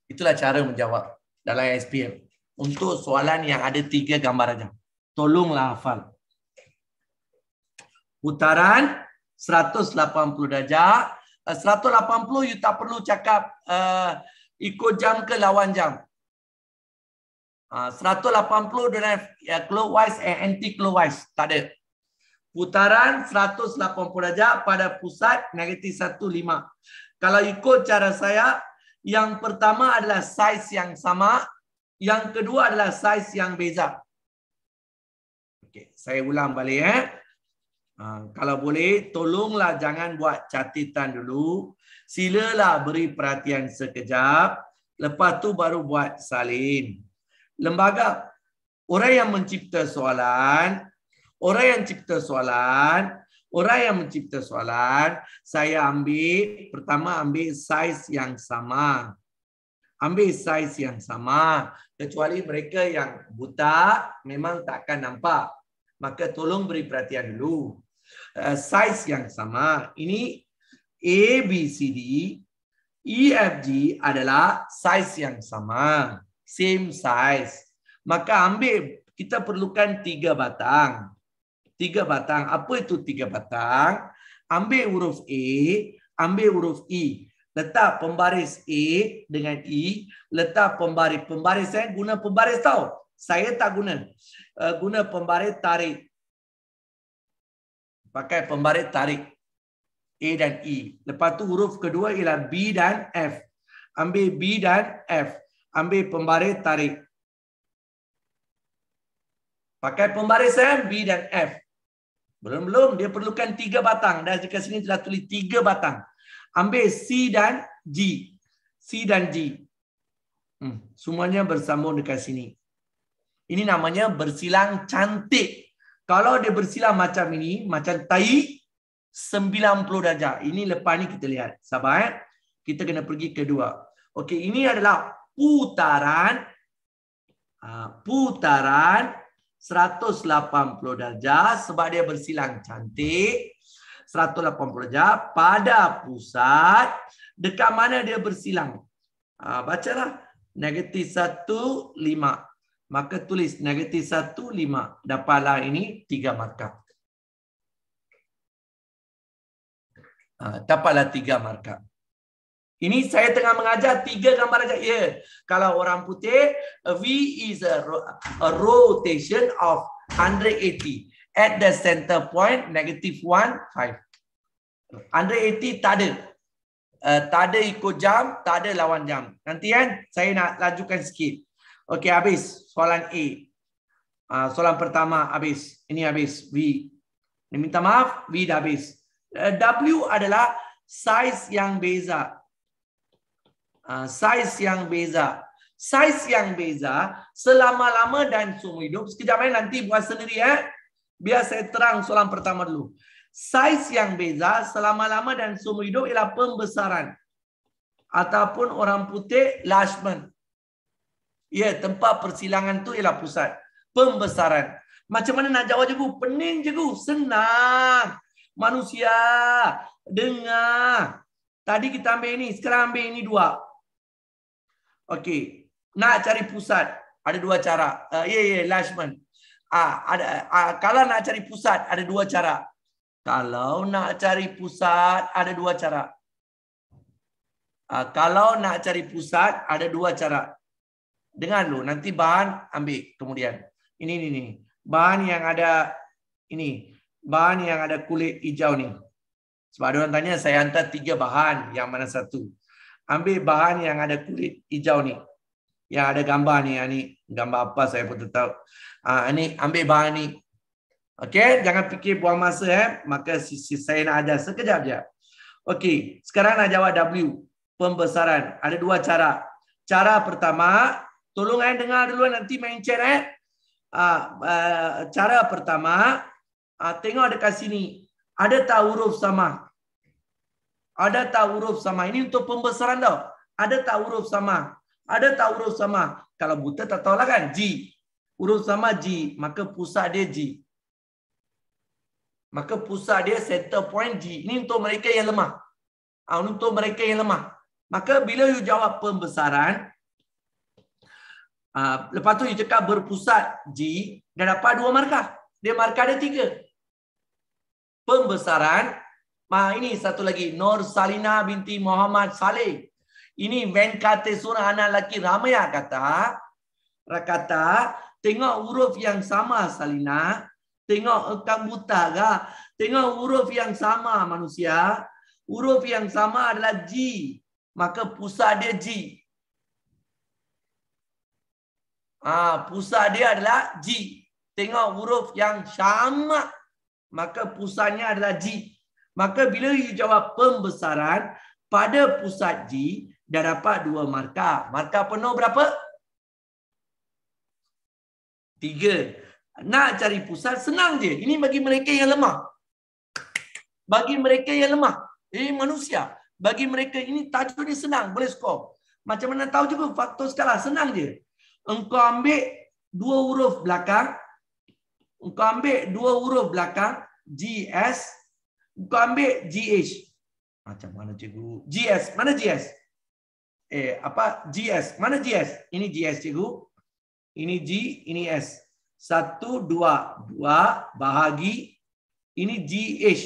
Itulah cara menjawab dalam SPM. Untuk soalan yang ada tiga gambar saja. Tolonglah hafal. Putaran. Putaran. 180 darjah. Eh, uh, 180 you tak perlu cakap uh, ikut jam ke lawan jam. Uh, 180 dengan uh, clockwise and anti-clockwise. Tak ada. Putaran 180 darjah pada pusat negatif 1.5. Kalau ikut cara saya, yang pertama adalah saiz yang sama. Yang kedua adalah saiz yang beza. Okay, saya ulang balik. Eh. Ha, kalau boleh, tolonglah jangan buat catatan dulu. Silalah beri perhatian sekejap. Lepas tu baru buat salin. Lembaga, orang yang mencipta soalan, orang yang mencipta soalan, orang yang mencipta soalan, saya ambil, pertama ambil saiz yang sama. Ambil saiz yang sama. Kecuali mereka yang buta, memang takkan nampak. Maka tolong beri perhatian dulu. Uh, size yang sama. Ini A, B, C, D, e. e, F, G adalah size yang sama. Same size. Maka ambil, kita perlukan tiga batang. Tiga batang. Apa itu tiga batang? Ambil huruf A, ambil huruf E. Letak pembaris A dengan E. Letak pembaris. Pembaris saya eh, guna pembaris tau. Saya tak guna. Uh, guna pembaris tarik pakai pembaris tarik A dan E. Lepas tu huruf kedua ialah B dan F. Ambil B dan F. Ambil pembaris tarik. Pakai pembarisan B dan F. Belum-belum. Dia perlukan tiga batang. Dan jika sini telah tulis tiga batang. Ambil C dan G. C dan G. Hmm. Semuanya bersambung dekat sini. Ini namanya bersilang cantik. Kalau dia bersilam macam ini, macam tai 90 darjah. Ini lepas ni kita lihat. Sabar eh. Kita kena pergi kedua. Okey, ini adalah putaran ah, putaran 180 darjah sebab dia bersilang cantik 180 darjah pada pusat dekat mana dia bersilang ah bacalah negatif 1 5 maka tulis negatif 1, 5. Dapatlah ini 3 markah. Ah, dapatlah 3 markah. Ini saya tengah mengajar tiga gambar saja. Ya, kalau orang putih, V is a, a rotation of 180. At the center point, negative 1, 5. 180 tak ada. Uh, tak ada ikut jam, tak ada lawan jam. Nanti kan saya nak lajukan sikit. Okey, habis soalan A. Uh, soalan pertama habis. Ini habis. V. Ini minta maaf. V dah habis. Eh, w adalah saiz yang beza. Uh, saiz yang beza. Saiz yang beza selama-lama dan seumur hidup. Sekejap main eh, nanti buat sendiri. Eh. Biar saya terang soalan pertama dulu. Saiz yang beza selama-lama dan seumur hidup ialah pembesaran. Ataupun orang putih, lashman. Ya, tempat persilangan tu ialah pusat pembesaran. Macam mana nak jawab je, Pening je, Senang. Manusia, dengar. Tadi kita ambil ini, sekarang ambil ini dua. Okey. Nak cari pusat, ada dua cara. Eh, ya, ya, Lashman. Ah, ah, kalau nak cari pusat, ada dua cara. Kalau nak cari pusat, ada dua cara. Uh, kalau nak cari pusat, ada dua cara. Dengar dulu, nanti bahan ambil kemudian. Ini, ini, ini. Bahan yang ada, ini. Bahan yang ada kulit hijau ni. Sebab ada orang tanya, saya hantar tiga bahan yang mana satu. Ambil bahan yang ada kulit hijau ni. Yang ada gambar ni, ni. Gambar apa saya pun tak tahu. Ah, ini ambil bahan ni. Okey, jangan fikir buang masa. Eh. Maka saya nak ajar sekejap je. Okey, sekarang nak jawab W. Pembesaran. Ada dua cara. Cara pertama, Tolong saya eh, dengar dulu eh, nanti main chat eh. Uh, uh, cara pertama, uh, tengok dekat sini. Ada tak huruf sama? Ada tak huruf sama? Ini untuk pembesaran tau. Ada tak huruf sama? Ada tak huruf sama? Kalau buta tak tahulah kan? G. Huruf sama G. Maka pusat dia G. Maka pusat dia center point G. Ini untuk mereka yang lemah. Uh, untuk mereka yang lemah. Maka bila you jawab pembesaran, Ah, lepas tu dia cakap berpusat di dia dapat dua markah. Dia markah ada tiga. Pembesaran. Mah ini satu lagi Nur Salina binti Muhammad Saleh. Ini Venkate Sura anak lelaki Ramaya kata Rakata tengok huruf yang sama Salina, tengok engkau buta ke? Tengok huruf yang sama manusia, huruf yang sama adalah G. Maka pusat dia G. Ah, pusat dia adalah G. Tengok huruf yang sama. Maka pusatnya adalah G. Maka bila you jawab pembesaran pada pusat G, dah dapat dua markah. Markah penuh berapa? Tiga. Nak cari pusat, senang je. Ini bagi mereka yang lemah. Bagi mereka yang lemah. Ini manusia. Bagi mereka, ini tajuk ini senang. Boleh skor. Macam mana tahu juga faktor skala. Senang je engkau ambil dua huruf belakang, engkau ambil dua huruf belakang, G S, engkau ambil H. Macam mana cikgu? G S mana G S? Eh, apa? G S? mana G S? Ini G S cikgu. Ini G, ini S. Satu, dua, dua, bahagi, ini G H.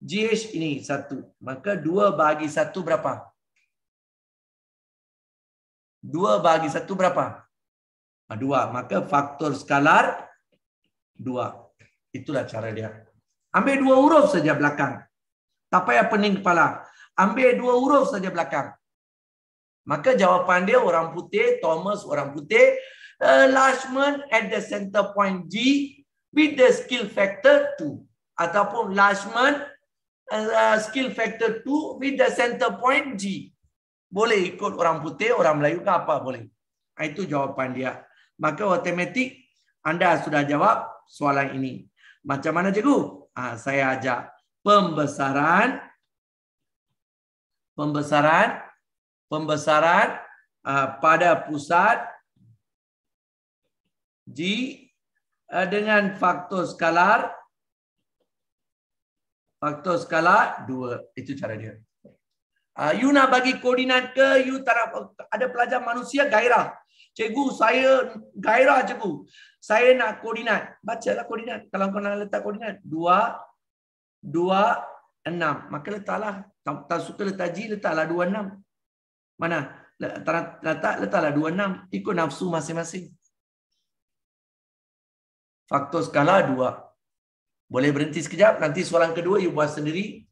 G H ini satu. Maka dua bahagi satu berapa? Dua bahagi satu berapa? Berapa? Ah, dua. Maka faktor skalar dua. Itulah cara dia. Ambil dua huruf saja belakang. Tak payah pening kepala. Ambil dua huruf saja belakang. Maka jawapan dia orang putih, Thomas orang putih. Eh, largement at the center point G with the skill factor 2. Ataupun largement eh, skill factor 2 with the center point G. Boleh ikut orang putih, orang Melayu ke apa boleh. Ah, itu jawapan dia maka automatik anda sudah jawab soalan ini. Macam mana cikgu? Ha, saya ajak pembesaran pembesaran pembesaran uh, pada pusat G uh, dengan faktor skalar faktor skalar 2 itu cara dia. Uh, you nak bagi koordinat ke you tak ada pelajar manusia gairah. Cikgu, saya gairah cikgu. Saya nak koordinat. Bacalah koordinat. Kalau kau nak letak koordinat. Dua, dua, enam. Maka letaklah. Tak, suka letak G, letaklah dua, enam. Mana? Letak, letaklah dua, enam. Ikut nafsu masing-masing. Faktor skala dua. Boleh berhenti sekejap. Nanti soalan kedua, you buat sendiri.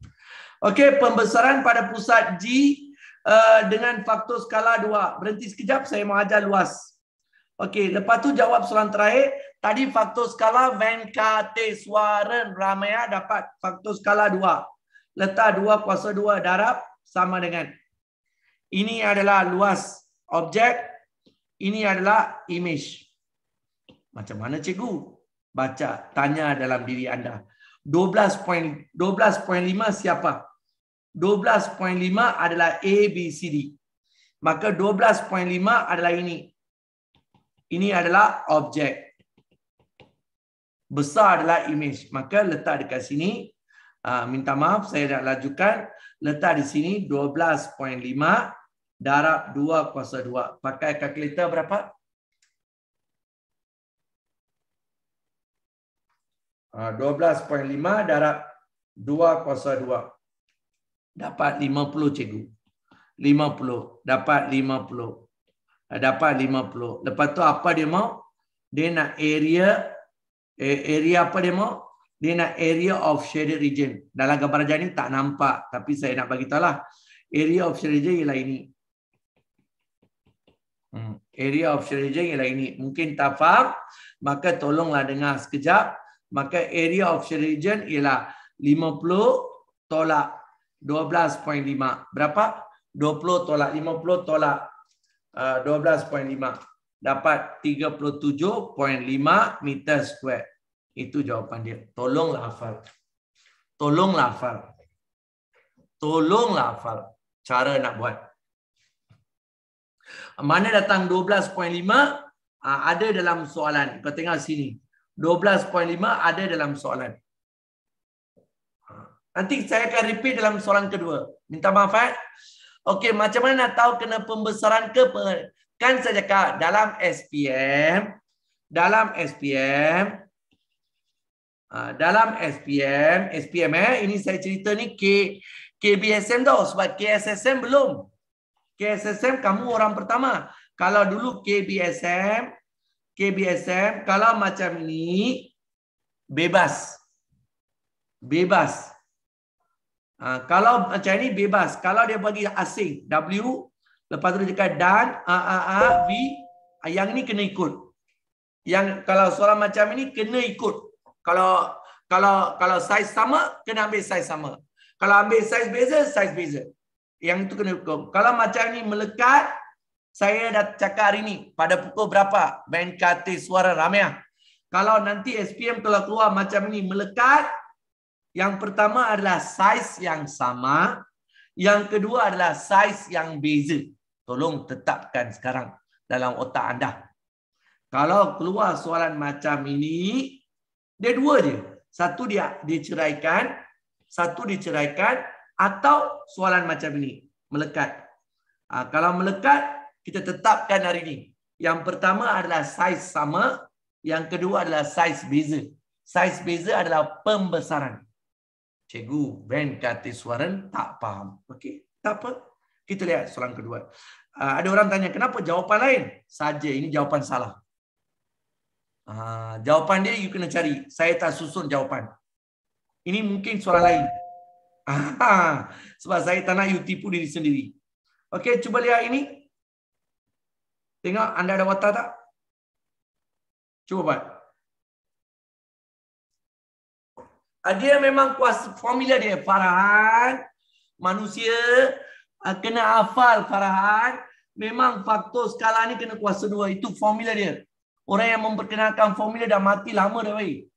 Okey, pembesaran pada pusat G Eh, dengan faktor skala 2. Berhenti sekejap, saya mau ajar luas. Okey, lepas tu jawab soalan terakhir. Tadi faktor skala Venkateswaran Ramaya dapat faktor skala 2. Letak 2 kuasa 2 darab sama dengan. Ini adalah luas objek. Ini adalah image. Macam mana cikgu? Baca, tanya dalam diri anda. 12.5 siapa? 12.5. 12.5 adalah A, B, C, D. Maka 12.5 adalah ini. Ini adalah objek. Besar adalah image. Maka letak dekat sini. Ah, minta maaf, saya nak lajukan. Letak di sini 12.5 darab 2 kuasa 2. Pakai kalkulator berapa? Uh, ah, 12.5 darab 2 kuasa 2 dapat 50 cikgu. 50 dapat 50. Eh, dapat 50. Lepas tu apa dia mau? Dia nak area eh, area apa dia mau? Dia nak area of shaded region. Dalam gambar jadi ni tak nampak tapi saya nak bagi lah. Area of shaded region ialah ini. Hmm. Area of shaded region ialah ini. Mungkin tak faham, maka tolonglah dengar sekejap. Maka area of shaded region ialah 50 tolak 12.5. Berapa? 20 tolak 50 tolak 12.5. Uh, Dapat 37.5 meter square. Itu jawapan dia. Tolonglah hafal. Tolonglah hafal. Tolonglah hafal. Cara nak buat. Mana datang 12.5? Ah, ada dalam soalan. Kau tengok sini. 12.5 ada dalam soalan. 12.5. Nanti saya akan repeat dalam soalan kedua. Minta maaf. Eh? Okey, macam mana nak tahu kena pembesaran ke? Kan saya cakap dalam SPM. Dalam SPM. Ha, dalam SPM. SPM eh. Ini saya cerita ni K, KBSM tau. Sebab KSSM belum. KSSM kamu orang pertama. Kalau dulu KBSM. KBSM. Kalau macam ni. Bebas. Bebas. Bebas. Ha, kalau eh, macam ni bebas. Kalau dia bagi asing W lepas tu dia cakap dan a a a v ah, yang ni kena ikut. Yang kalau soalan macam ini kena ikut. Kalau kalau kalau saiz sama kena ambil saiz sama. Kalau ambil saiz beza saiz beza. Yang itu kena ikut. Kalau macam ni melekat saya dah cakap hari ini pada pukul berapa bank kata suara ramai. Kalau nanti SPM kalau keluar macam ni melekat yang pertama adalah saiz yang sama. Yang kedua adalah saiz yang beza. Tolong tetapkan sekarang dalam otak anda. Kalau keluar soalan macam ini, dia dua je. Satu dia diceraikan, satu diceraikan atau soalan macam ini melekat. Ha, kalau melekat, kita tetapkan hari ini. Yang pertama adalah saiz sama, yang kedua adalah saiz beza. Saiz beza adalah pembesaran. Cikgu Ben Kati tak faham. Okey, tak apa. Kita lihat soalan kedua. Ah, ada orang tanya, kenapa jawapan lain? Saja, ini jawapan salah. Ah, jawapan dia, you kena cari. Saya tak susun jawapan. Ini mungkin soalan lain. Sebab saya tak nak you tipu diri sendiri. Okey, cuba lihat ini. Tengok, anda ada watak tak? Cuba buat. Ah, dia memang kuasa formula dia farahan manusia ah, kena hafal farahan memang faktor skala ni kena kuasa dua itu formula dia orang yang memperkenalkan formula dah mati lama dah wei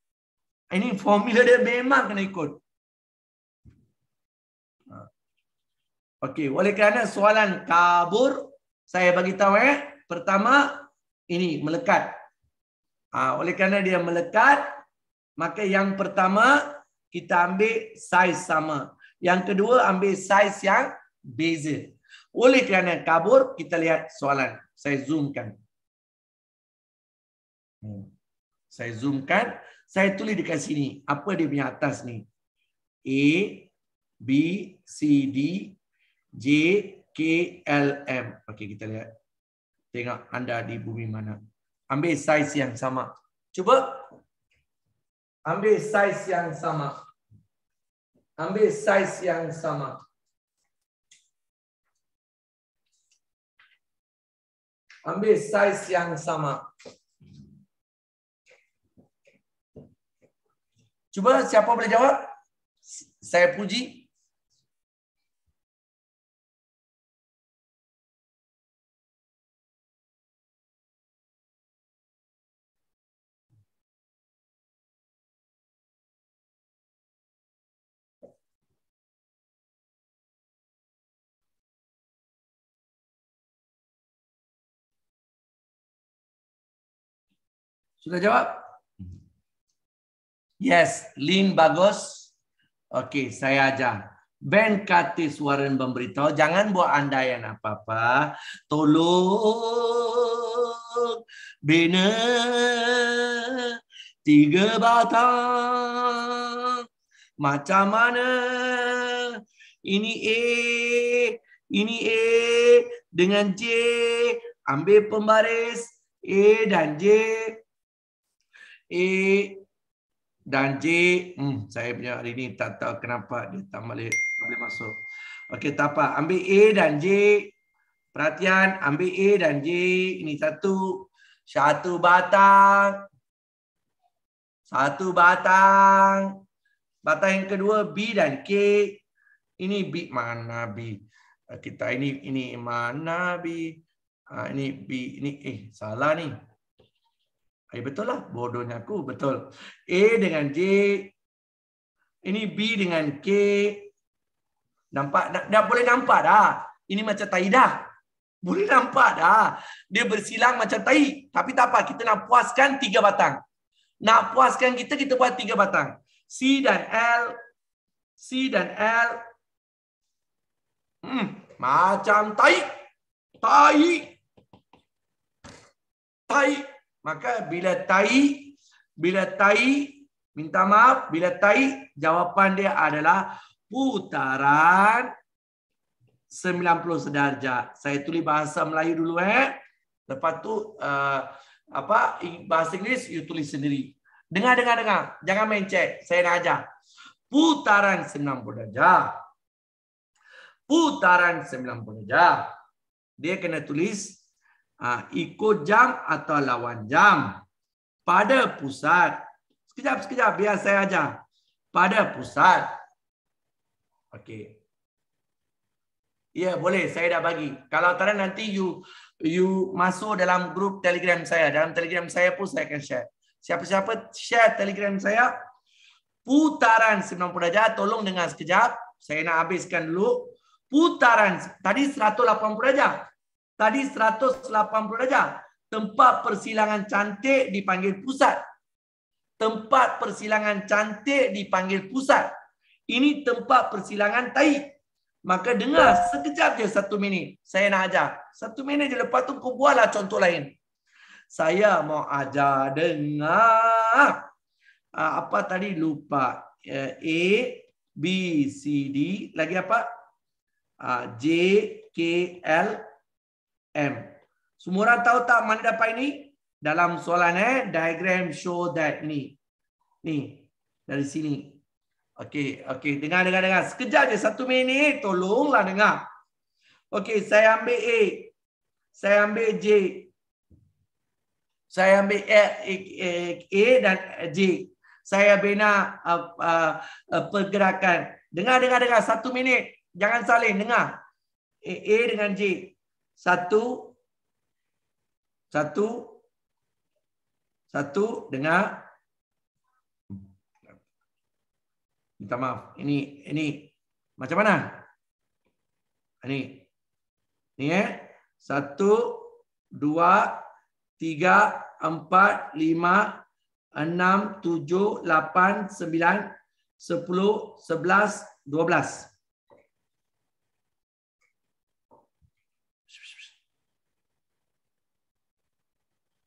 ah, ini formula dia memang kena ikut okey oleh kerana soalan kabur saya bagi tahu eh pertama ini melekat ha, oleh kerana dia melekat Maka yang pertama kita ambil saiz sama. Yang kedua ambil saiz yang beza. Oleh kerana kabur kita lihat soalan. Saya zoomkan. Hmm. Saya zoomkan. Saya tulis dekat sini. Apa dia punya atas ni? A, B, C, D, J, K, L, M. Okey, kita lihat. Tengok anda di bumi mana. Ambil saiz yang sama. Cuba. Ambil saiz yang sama. Ambil saiz yang sama. Ambil saiz yang sama. Cuba siapa boleh jawab? Saya puji. Sudah jawab? Yes, Lin bagus. Okay, saya ajar. Ben Katis Warren memberitahu, jangan buat anda yang apa-apa. Tolong bina tiga batang. Macam mana? Ini A, ini A dengan J. Ambil pembaris A dan J. A dan J. Hmm, saya punya hari ini tak tahu kenapa dia tak boleh, tak boleh masuk. Okey, tak apa. Ambil A dan J. Perhatian, ambil A dan J. Ini satu. Satu batang. Satu batang. Batang yang kedua, B dan K. Ini B. Mana B? Kita ini, ini mana B? Ah, ini B. Ini, eh, salah ni. Ya, betul lah. Bodohnya aku. Betul. A dengan J. Ini B dengan K. Nampak? Dah, dah boleh nampak dah. Ini macam tai dah. Boleh nampak dah. Dia bersilang macam tai. Tapi tak apa. Kita nak puaskan tiga batang. Nak puaskan kita, kita buat tiga batang. C dan L. C dan L. Hmm, macam Tai. Tai. Tai. Maka bila tai bila tai minta maaf bila tai jawapan dia adalah putaran 90 darjah. Saya tulis bahasa Melayu dulu eh. Lepas tu uh, apa bahasa Inggeris you tulis sendiri. Dengar dengar dengar. Jangan main cek. Saya nak ajar. Putaran 90 darjah. Putaran 90 darjah. Dia kena tulis Ha, ikut jam atau lawan jam. Pada pusat. Sekejap, sekejap. Biar saya ajar. Pada pusat. Okey. Ya, boleh. Saya dah bagi. Kalau tak nanti you you masuk dalam grup telegram saya. Dalam telegram saya pun saya akan share. Siapa-siapa share telegram saya. Putaran 90 darjah. Tolong dengar sekejap. Saya nak habiskan dulu. Putaran. Tadi 180 darjah. Tadi 180 darjah. Tempat persilangan cantik dipanggil pusat. Tempat persilangan cantik dipanggil pusat. Ini tempat persilangan tai. Maka dengar sekejap je satu minit. Saya nak ajar. Satu minit je lepas tu kau buatlah contoh lain. Saya mau ajar dengar. Ah, apa tadi lupa? Ya, A, B, C, D. Lagi apa? Ah, J, K, L, M. Semua orang tahu tak mana dapat ini? Dalam soalan eh, diagram show that ni. Ni, dari sini. Okey, okey. Dengar, dengar, dengar. Sekejap je, satu minit. Tolonglah dengar. Okey, saya ambil A. Saya ambil J. Saya ambil A, A dan J. Saya bina uh, uh, uh, pergerakan. Dengar, dengar, dengar. Satu minit. Jangan saling. Dengar. A, dengan J satu satu satu dengar minta maaf ini ini macam mana ini ini ya eh? satu dua tiga empat lima enam tujuh lapan sembilan sepuluh sebelas dua belas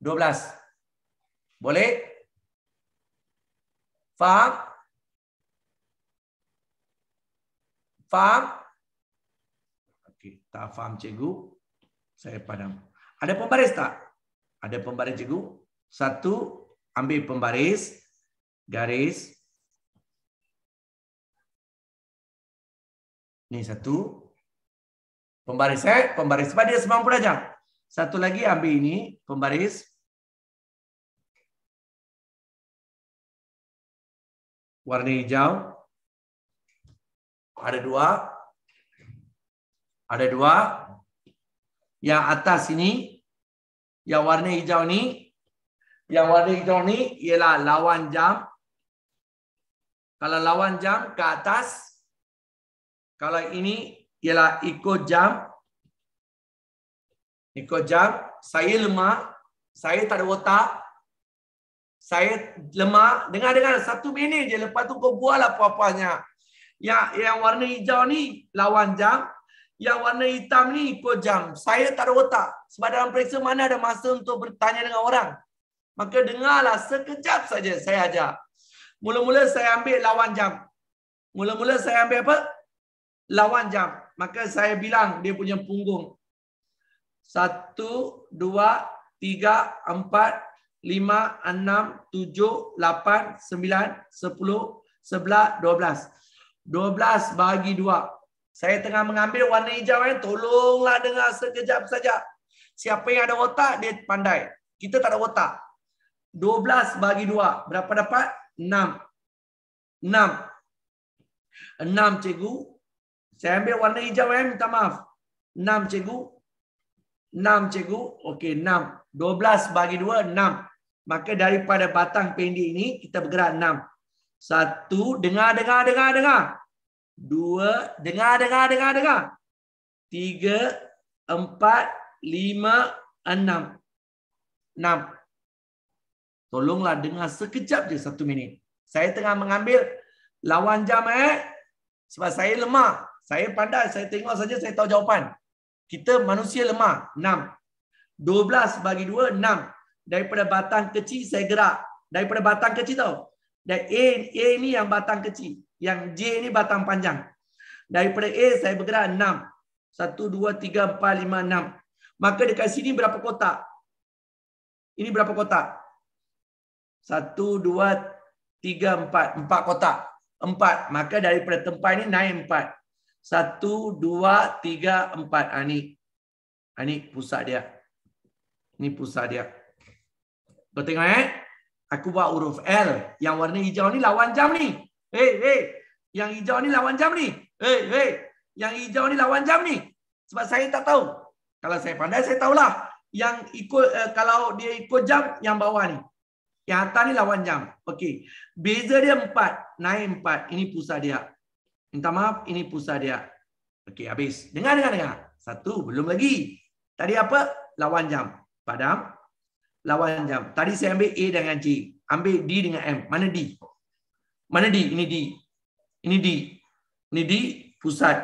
12. Boleh? Faham? Faham? Okey, tak faham cikgu. Saya padam. Ada pembaris tak? Ada pembaris cikgu? Satu, ambil pembaris. Garis. Ini satu. Pembaris, eh? pembaris. Sebab dia semampu aja. Satu lagi ambil ini, pembaris, warna hijau. Ada dua. Ada dua. Yang atas ini, yang warna hijau ni, yang warna hijau ni ialah lawan jam. Kalau lawan jam ke atas, kalau ini ialah ikut jam. Ikut jam. Saya lemah. Saya tak ada otak saya lemak. Dengar dengar satu minit je lepas tu kau buat lah apa-apanya. Yang yang warna hijau ni lawan jam. Yang warna hitam ni ikut jam. Saya tak ada otak. Sebab dalam periksa mana ada masa untuk bertanya dengan orang. Maka dengarlah sekejap saja saya ajar. Mula-mula saya ambil lawan jam. Mula-mula saya ambil apa? Lawan jam. Maka saya bilang dia punya punggung. Satu, dua, tiga, empat, 5, 6, 7, 8, 9, 10, 11, 12. 12 bahagi 2. Saya tengah mengambil warna hijau kan. Tolonglah dengar sekejap saja. Siapa yang ada otak, dia pandai. Kita tak ada otak. 12 bahagi 2. Berapa dapat? 6. 6. 6 cikgu. Saya ambil warna hijau kan. Minta maaf. 6 cikgu. 6 cikgu. Okey, 6. 12 bahagi 2, 6. 6. Maka daripada batang pendek ini, kita bergerak enam. Satu, dengar, dengar, dengar, dengar. Dua, dengar, dengar, dengar, dengar. Tiga, empat, lima, enam. Enam. Tolonglah dengar sekejap je satu minit. Saya tengah mengambil lawan jam eh. Sebab saya lemah. Saya pandai, saya tengok saja, saya tahu jawapan. Kita manusia lemah. Enam. Dua belas bagi dua, enam. Enam daripada batang kecil saya gerak daripada batang kecil tau dan A A ni yang batang kecil yang J ni batang panjang daripada A saya bergerak 6 1 2 3 4 5 6 maka dekat sini berapa kotak ini berapa kotak 1 2 3 4 4 kotak 4 maka daripada tempat ini naik 4 1 2 3 4 ani ani pusat dia, ini pusat dia. Kau tengok eh. Aku buat huruf L. Yang warna hijau ni lawan jam ni. Hei, hei. Yang hijau ni lawan jam ni. Hei, hei. Yang hijau ni lawan jam ni. Sebab saya tak tahu. Kalau saya pandai, saya tahulah. Yang ikut, eh, kalau dia ikut jam, yang bawah ni. Yang atas ni lawan jam. Okey. Beza dia empat. Naik empat. Ini pusat dia. Minta maaf, ini pusat dia. Okey, habis. Dengar, dengar, dengar. Satu, belum lagi. Tadi apa? Lawan jam. Padam lawan jam. Tadi saya ambil A dengan C. Ambil D dengan M. Mana D? Mana D? Ini D. Ini D. Ini D. Pusat.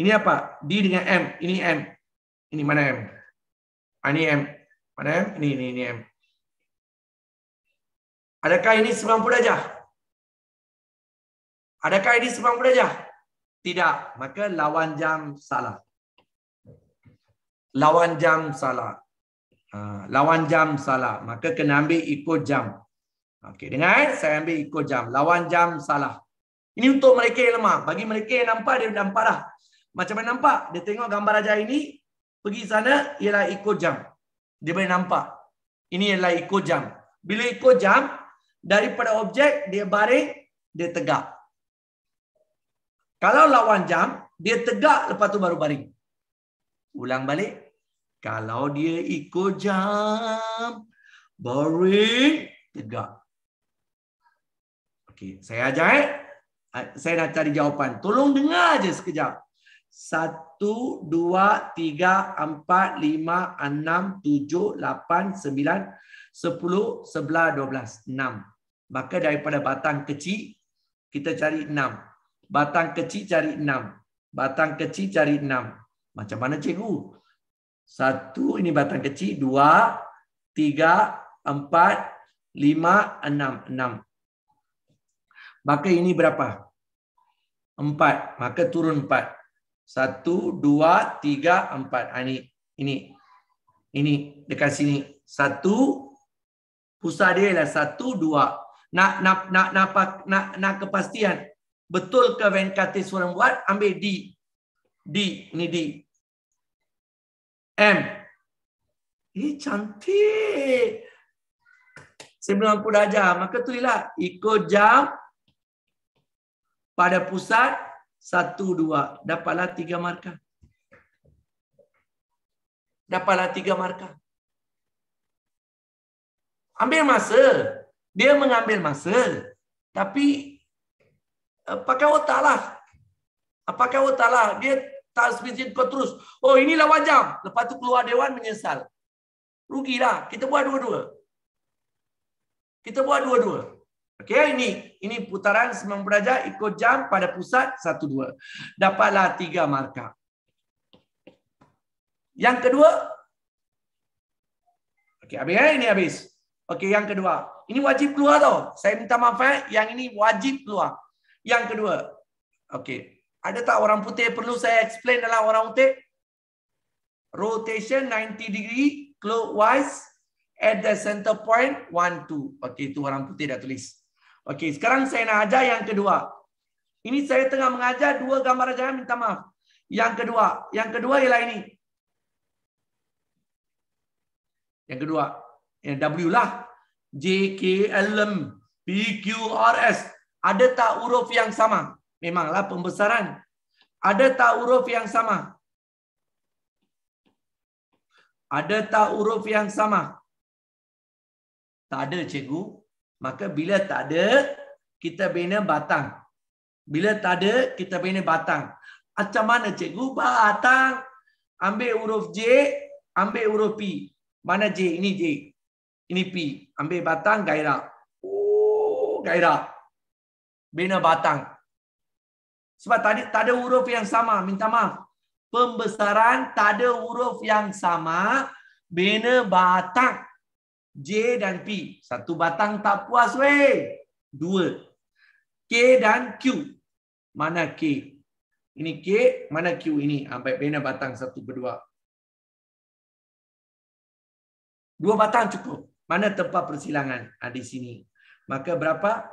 Ini apa? D dengan M. Ini M. Ini mana M? Ah, ini M. Mana M? Ini, ini, ini M. Adakah ini 90 darjah? Adakah ini 90 darjah? Tidak. Maka lawan jam salah. Lawan jam salah. Ha, lawan jam salah. Maka kena ambil ikut jam. Okey, dengar saya ambil ikut jam. Lawan jam salah. Ini untuk mereka yang lemah. Bagi mereka yang nampak, dia nampak dah. Macam mana nampak? Dia tengok gambar raja ini, pergi sana, ialah ikut jam. Dia boleh nampak. Ini ialah ikut jam. Bila ikut jam, daripada objek, dia baring, dia tegak. Kalau lawan jam, dia tegak, lepas tu baru baring. Ulang balik. Kalau dia ikut jam, boring, tegak. Okey, saya ajar eh. Ah, saya nak cari jawapan. Tolong dengar aja sekejap. Satu, dua, tiga, empat, lima, enam, tujuh, lapan, sembilan, sepuluh, sebelah, dua belas. Enam. Maka daripada batang kecil, kita cari enam. Batang kecil cari enam. Batang kecil cari enam. Macam mana cikgu? Satu, ini batang kecil. Dua, tiga, empat, lima, enam. Enam. Maka ini berapa? Empat. Maka turun empat. Satu, dua, tiga, empat. Ha, ini. Ini. Ini. Dekat sini. Satu. Pusat dia ialah satu, dua. Nak, nak, nak, nak, nak, nak, nak kepastian. Betul ke Venkatis orang buat? Ambil D. D. Ini D. M. Eh, cantik. 90 darjah. Maka tu ialah ikut jam pada pusat 1, 2. Dapatlah 3 markah. Dapatlah 3 markah. Ambil masa. Dia mengambil masa. Tapi eh, pakai otaklah. Pakai otaklah. Dia transmisi kau terus. Oh, inilah wajar. Lepas tu keluar dewan menyesal. Rugilah. Kita buat dua-dua. Kita buat dua-dua. Okey, ini ini putaran semang darjah ikut jam pada pusat satu dua Dapatlah tiga markah. Yang kedua Okey, habis eh? ini habis. Okey, yang kedua. Ini wajib keluar tau. Saya minta maaf eh? yang ini wajib keluar. Yang kedua. Okey. Ada tak orang putih perlu saya explain dalam orang putih? Rotation 90 degree clockwise at the center point 1, 2. Okey, itu orang putih dah tulis. Okey, sekarang saya nak ajar yang kedua. Ini saya tengah mengajar dua gambar jangan minta maaf. Yang kedua. Yang kedua ialah ini. Yang kedua. Yang W lah. J, K, L, M, P, Q, R, S. Ada tak huruf yang sama? memanglah pembesaran. Ada tak huruf yang sama? Ada tak huruf yang sama? Tak ada, cikgu. Maka bila tak ada, kita bina batang. Bila tak ada, kita bina batang. Macam mana cikgu? Batang. Ambil huruf J, ambil huruf P. Mana J? Ini J. Ini P. Ambil batang, gairah. Oh, gairah. Bina batang. Sebab tadi tak ada huruf yang sama. Minta maaf. Pembesaran tak ada huruf yang sama. Bina batang. J dan P. Satu batang tak puas weh. Dua. K dan Q. Mana K? Ini K, mana Q ini? Ambil bina batang satu berdua. Dua batang cukup. Mana tempat persilangan? Ha, di sini. Maka berapa?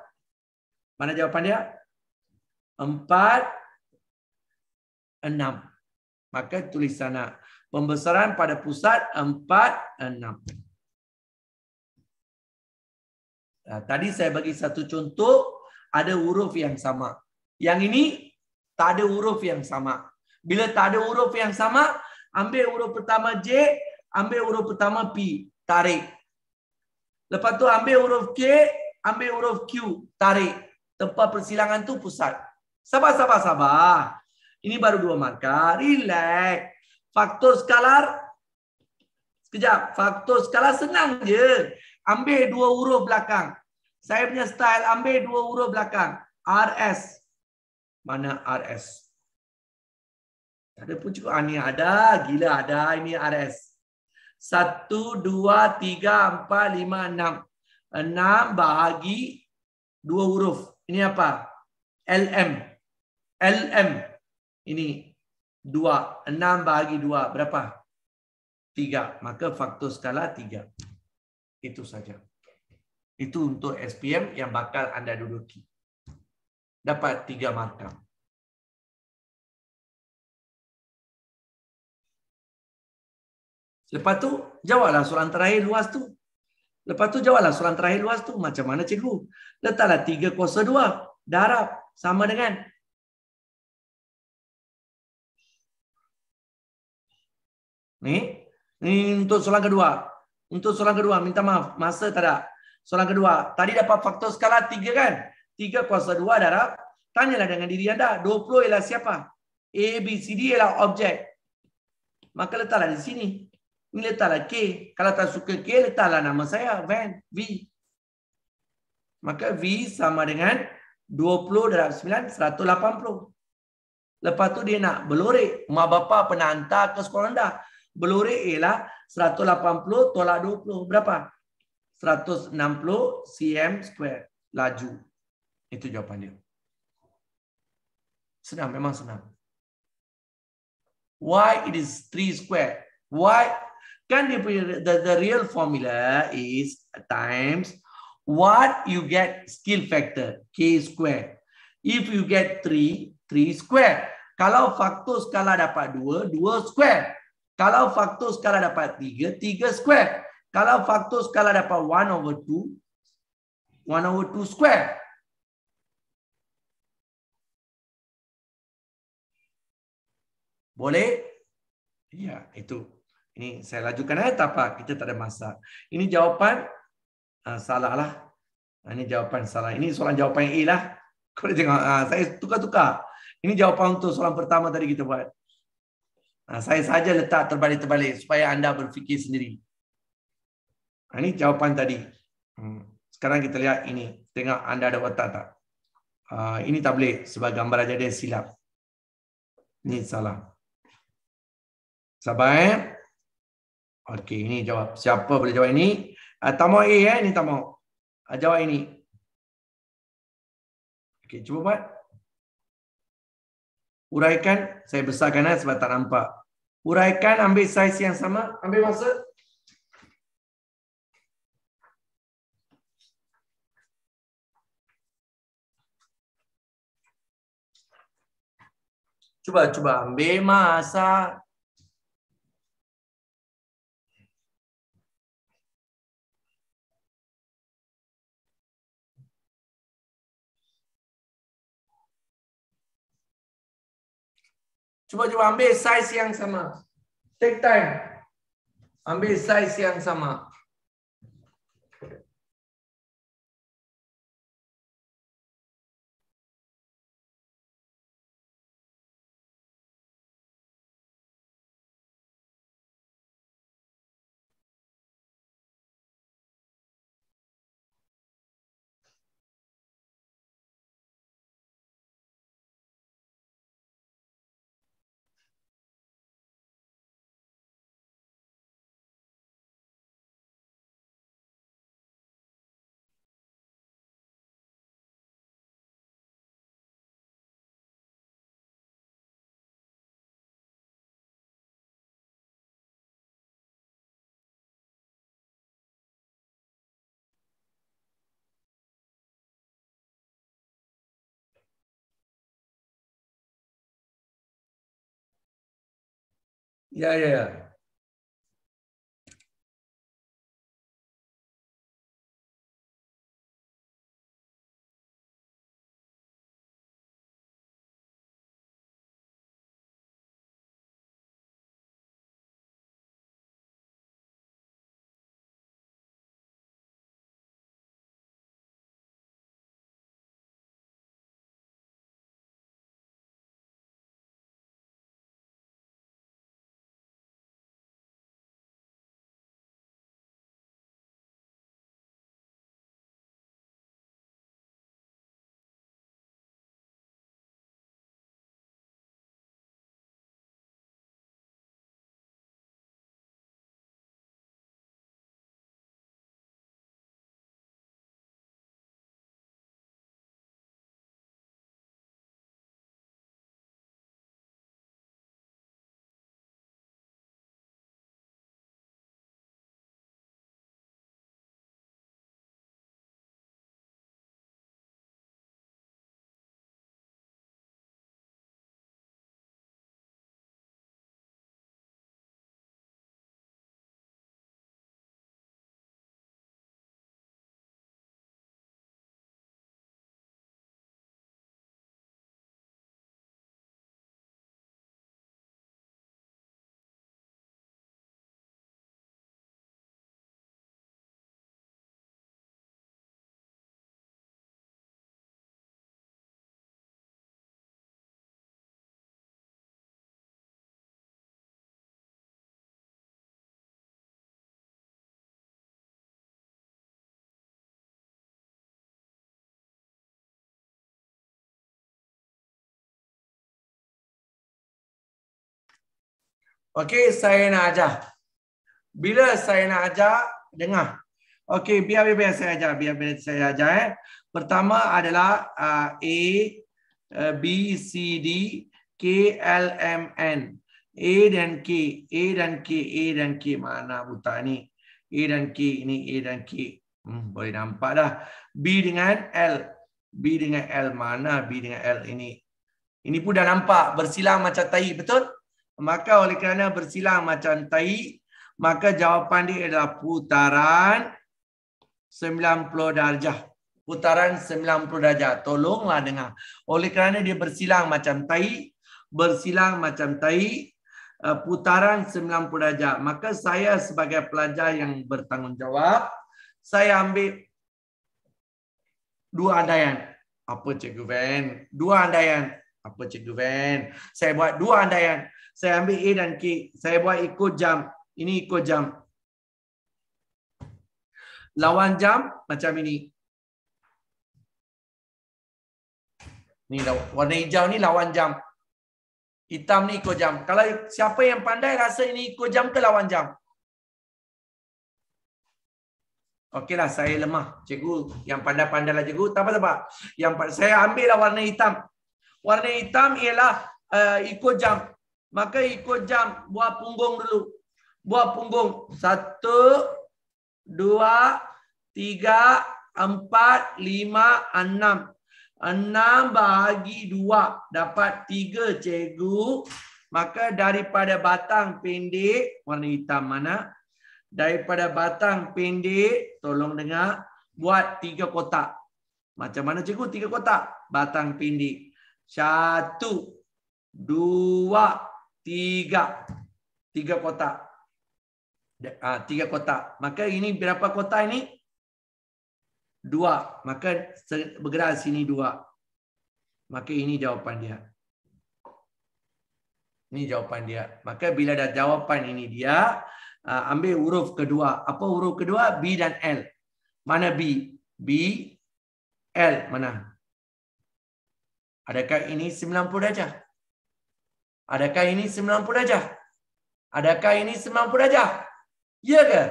Mana jawapan dia? empat, enam. Maka tulis sana. Pembesaran pada pusat empat, enam. Nah, tadi saya bagi satu contoh. Ada huruf yang sama. Yang ini tak ada huruf yang sama. Bila tak ada huruf yang sama, ambil huruf pertama J, ambil huruf pertama P, tarik. Lepas tu ambil huruf K, ambil huruf Q, tarik. Tempat persilangan tu pusat. Sabar, sabar, sabar. Ini baru dua markah. Relax. Faktor skalar. Sekejap. Faktor skalar senang je. Ambil dua huruf belakang. Saya punya style. Ambil dua huruf belakang. RS. Mana RS? Ada pun cukup. Ah, ini ada. Gila ada. Ini RS. Satu, dua, tiga, empat, lima, enam. Enam bahagi dua huruf. Ini apa? LM. LM ini 2 6 bahagi 2 berapa? 3. Maka faktor skala 3. Itu saja. Itu untuk SPM yang bakal anda duduki. Dapat 3 markah. Lepas tu jawablah soalan terakhir luas tu. Lepas tu jawablah soalan terakhir luas tu macam mana cikgu? Letaklah 3 kuasa 2 darab sama dengan Nih, ni untuk soalan kedua. Untuk soalan kedua, minta maaf, masa tak ada. Soalan kedua, tadi dapat faktor skala 3 kan? 3 kuasa 2 darab. Tanyalah dengan diri anda, 20 ialah siapa? A, B, C, D ialah objek. Maka letaklah di sini. Ini letaklah K. Kalau tak suka K, letaklah nama saya. Van, V. Maka V sama dengan 20 darab 9, 180. Lepas tu dia nak belorek. Mak bapa pernah hantar ke sekolah rendah. Belore ialah 180 tolak 20. Berapa? 160 cm square laju. Itu jawapan dia Senang, memang senang. Why it is 3 square? Why? Kan dia punya, the, the real formula is times what you get skill factor, K square. If you get 3, 3 square. Kalau faktor skala dapat 2, 2 square. Kalau faktor skala dapat 3, 3 square. Kalau faktor skala dapat 1 over 2, 1 over 2 square. Boleh? Ya, itu. Ini saya lajukan saja, eh. tak apa. Kita tak ada masa. Ini jawapan uh, salah lah. Ah, ini jawapan salah. Ini soalan jawapan A lah. Kau tengok. Uh, saya tukar-tukar. Ini jawapan untuk soalan pertama tadi kita buat. Ha, saya saja letak terbalik-terbalik supaya anda berfikir sendiri. Ini ha, jawapan tadi. Hmm, sekarang kita lihat ini. Tengok anda ada otak tak? Ha, ini tak boleh sebab gambar aja dia silap. Ini salah. Sabar eh? Okey, ini jawab. Siapa boleh jawab ini? Ah, tamu A eh? Ini tamu. Ah, jawab ini. Okey, cuba buat. Uraikan, saya besarkan eh, sebab tak nampak. Uraikan, ambil saiz yang sama. Ambil masa. Cuba-cuba ambil masa. Cuba-cuba ambil saiz yang sama. Take time. Ambil saiz yang sama. Yeah, yeah, yeah. Okey, saya nak ajar. Bila saya nak ajar, dengar. Okey, biar-biar saya ajar. Biar-biar saya ajar. Eh. Pertama adalah uh, A, eh, B, C, D, K, L, M, N. A dan K. A dan K. A dan K. Mana buta ni? A dan K. Ini A dan K. Hmm, boleh nampak dah. B dengan L. B dengan L. Mana B dengan L ini? Ini pun dah nampak. Bersilang macam tahi. Betul? Maka oleh kerana bersilang macam tahi, maka jawapan dia adalah putaran 90 darjah. Putaran 90 darjah. Tolonglah dengar. Oleh kerana dia bersilang macam tahi, bersilang macam tahi, eh, putaran 90 darjah. Maka saya sebagai pelajar yang bertanggungjawab, saya ambil dua andaian. Apa Cikgu Ben? Dua andaian. Apa Cikgu Ben? Saya buat dua andaian. Dua andaian saya ambil A dan K. Saya buat ikut jam. Ini ikut jam. Lawan jam macam ini. Ni warna hijau ni lawan jam. Hitam ni ikut jam. Kalau siapa yang pandai rasa ini ikut jam ke lawan jam? Okeylah saya lemah. Cikgu yang pandai-pandailah cikgu. Tak apa-apa. Yang saya ambil lah warna hitam. Warna hitam ialah uh, ikut jam. Maka ikut jam buat punggung dulu. buat punggung. Satu, dua, tiga, empat, lima, enam. Enam bahagi dua. Dapat tiga cikgu. Maka daripada batang pendek, warna hitam mana? Daripada batang pendek, tolong dengar, buat tiga kotak. Macam mana cikgu? Tiga kotak. Batang pendek. Satu, dua, tiga tiga tiga kotak ha, tiga kotak maka ini berapa kotak ini dua maka bergerak sini dua maka ini jawapan dia ini jawapan dia maka bila dah jawapan ini dia ah, ambil huruf kedua apa huruf kedua b dan l mana b b l mana adakah ini 90 darjah Adakah ini 90 darjah? Adakah ini 90 darjah? Ya ke?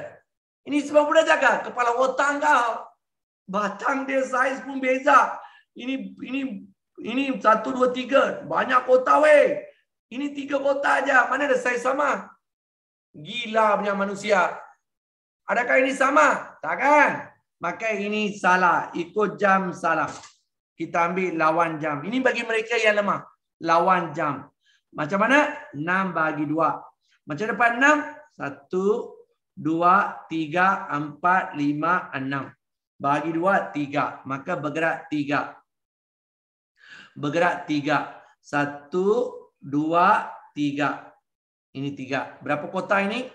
Ini 90 darjah ke? Kepala otak kau. Batang dia saiz pun beza. Ini ini ini satu, dua, tiga. Banyak kota weh. Ini tiga kota aja. Mana ada saiz sama? Gila punya manusia. Adakah ini sama? Tak kan? Maka ini salah. Ikut jam salah. Kita ambil lawan jam. Ini bagi mereka yang lemah. Lawan jam. Macam mana? 6 bagi 2. Macam depan 6? 1, 2, 3, 4, 5, 6. Bagi 2, 3. Maka bergerak 3. Bergerak 3. 1, 2, 3. Ini 3. Berapa kotak ini?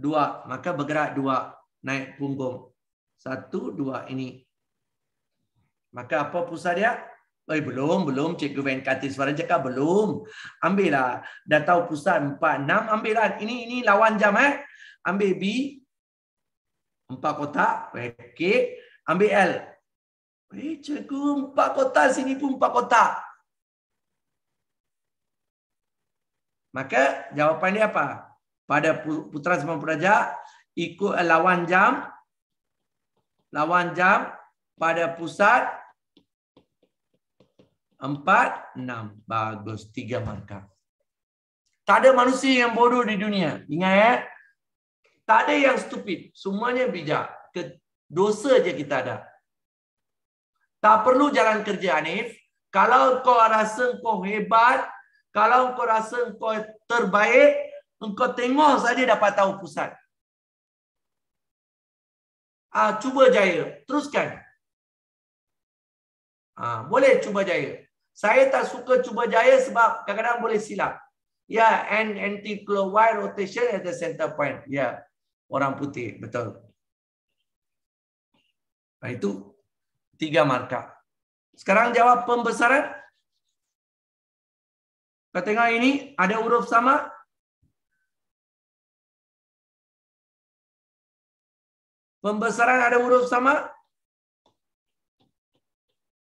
2. Maka bergerak 2. Naik punggung. 1, 2. Ini. Maka apa pusat dia? Oi, belum, belum. Cikgu Van Kati suara cakap belum. Ambillah. Dah tahu pusat 4, 6. Ambillah. Ini ini lawan jam. Eh. Ambil B. empat kotak. Okay. Ambil L. Eh, cikgu, 4 kotak. Sini pun empat kotak. Maka jawapan dia apa? Pada putra semua darjah, ikut lawan jam. Lawan jam pada pusat 4. Empat, enam. Bagus. Tiga markah. Tak ada manusia yang bodoh di dunia. Ingat ya. Tak ada yang stupid. Semuanya bijak. Dosa je kita ada. Tak perlu jalan kerja, Anif. Kalau kau rasa kau hebat, kalau kau rasa kau terbaik, kau tengok saja dapat tahu pusat. Ah, cuba jaya. Teruskan. Ah, boleh cuba jaya. Saya tak suka cuba jaya sebab kadang-kadang boleh silap. Ya, yeah, and anti clockwise rotation at the center point. Ya. Yeah. Orang putih, betul. Nah, itu tiga markah. Sekarang jawab pembesaran. Kau tengok ini, ada huruf sama? Pembesaran ada huruf sama?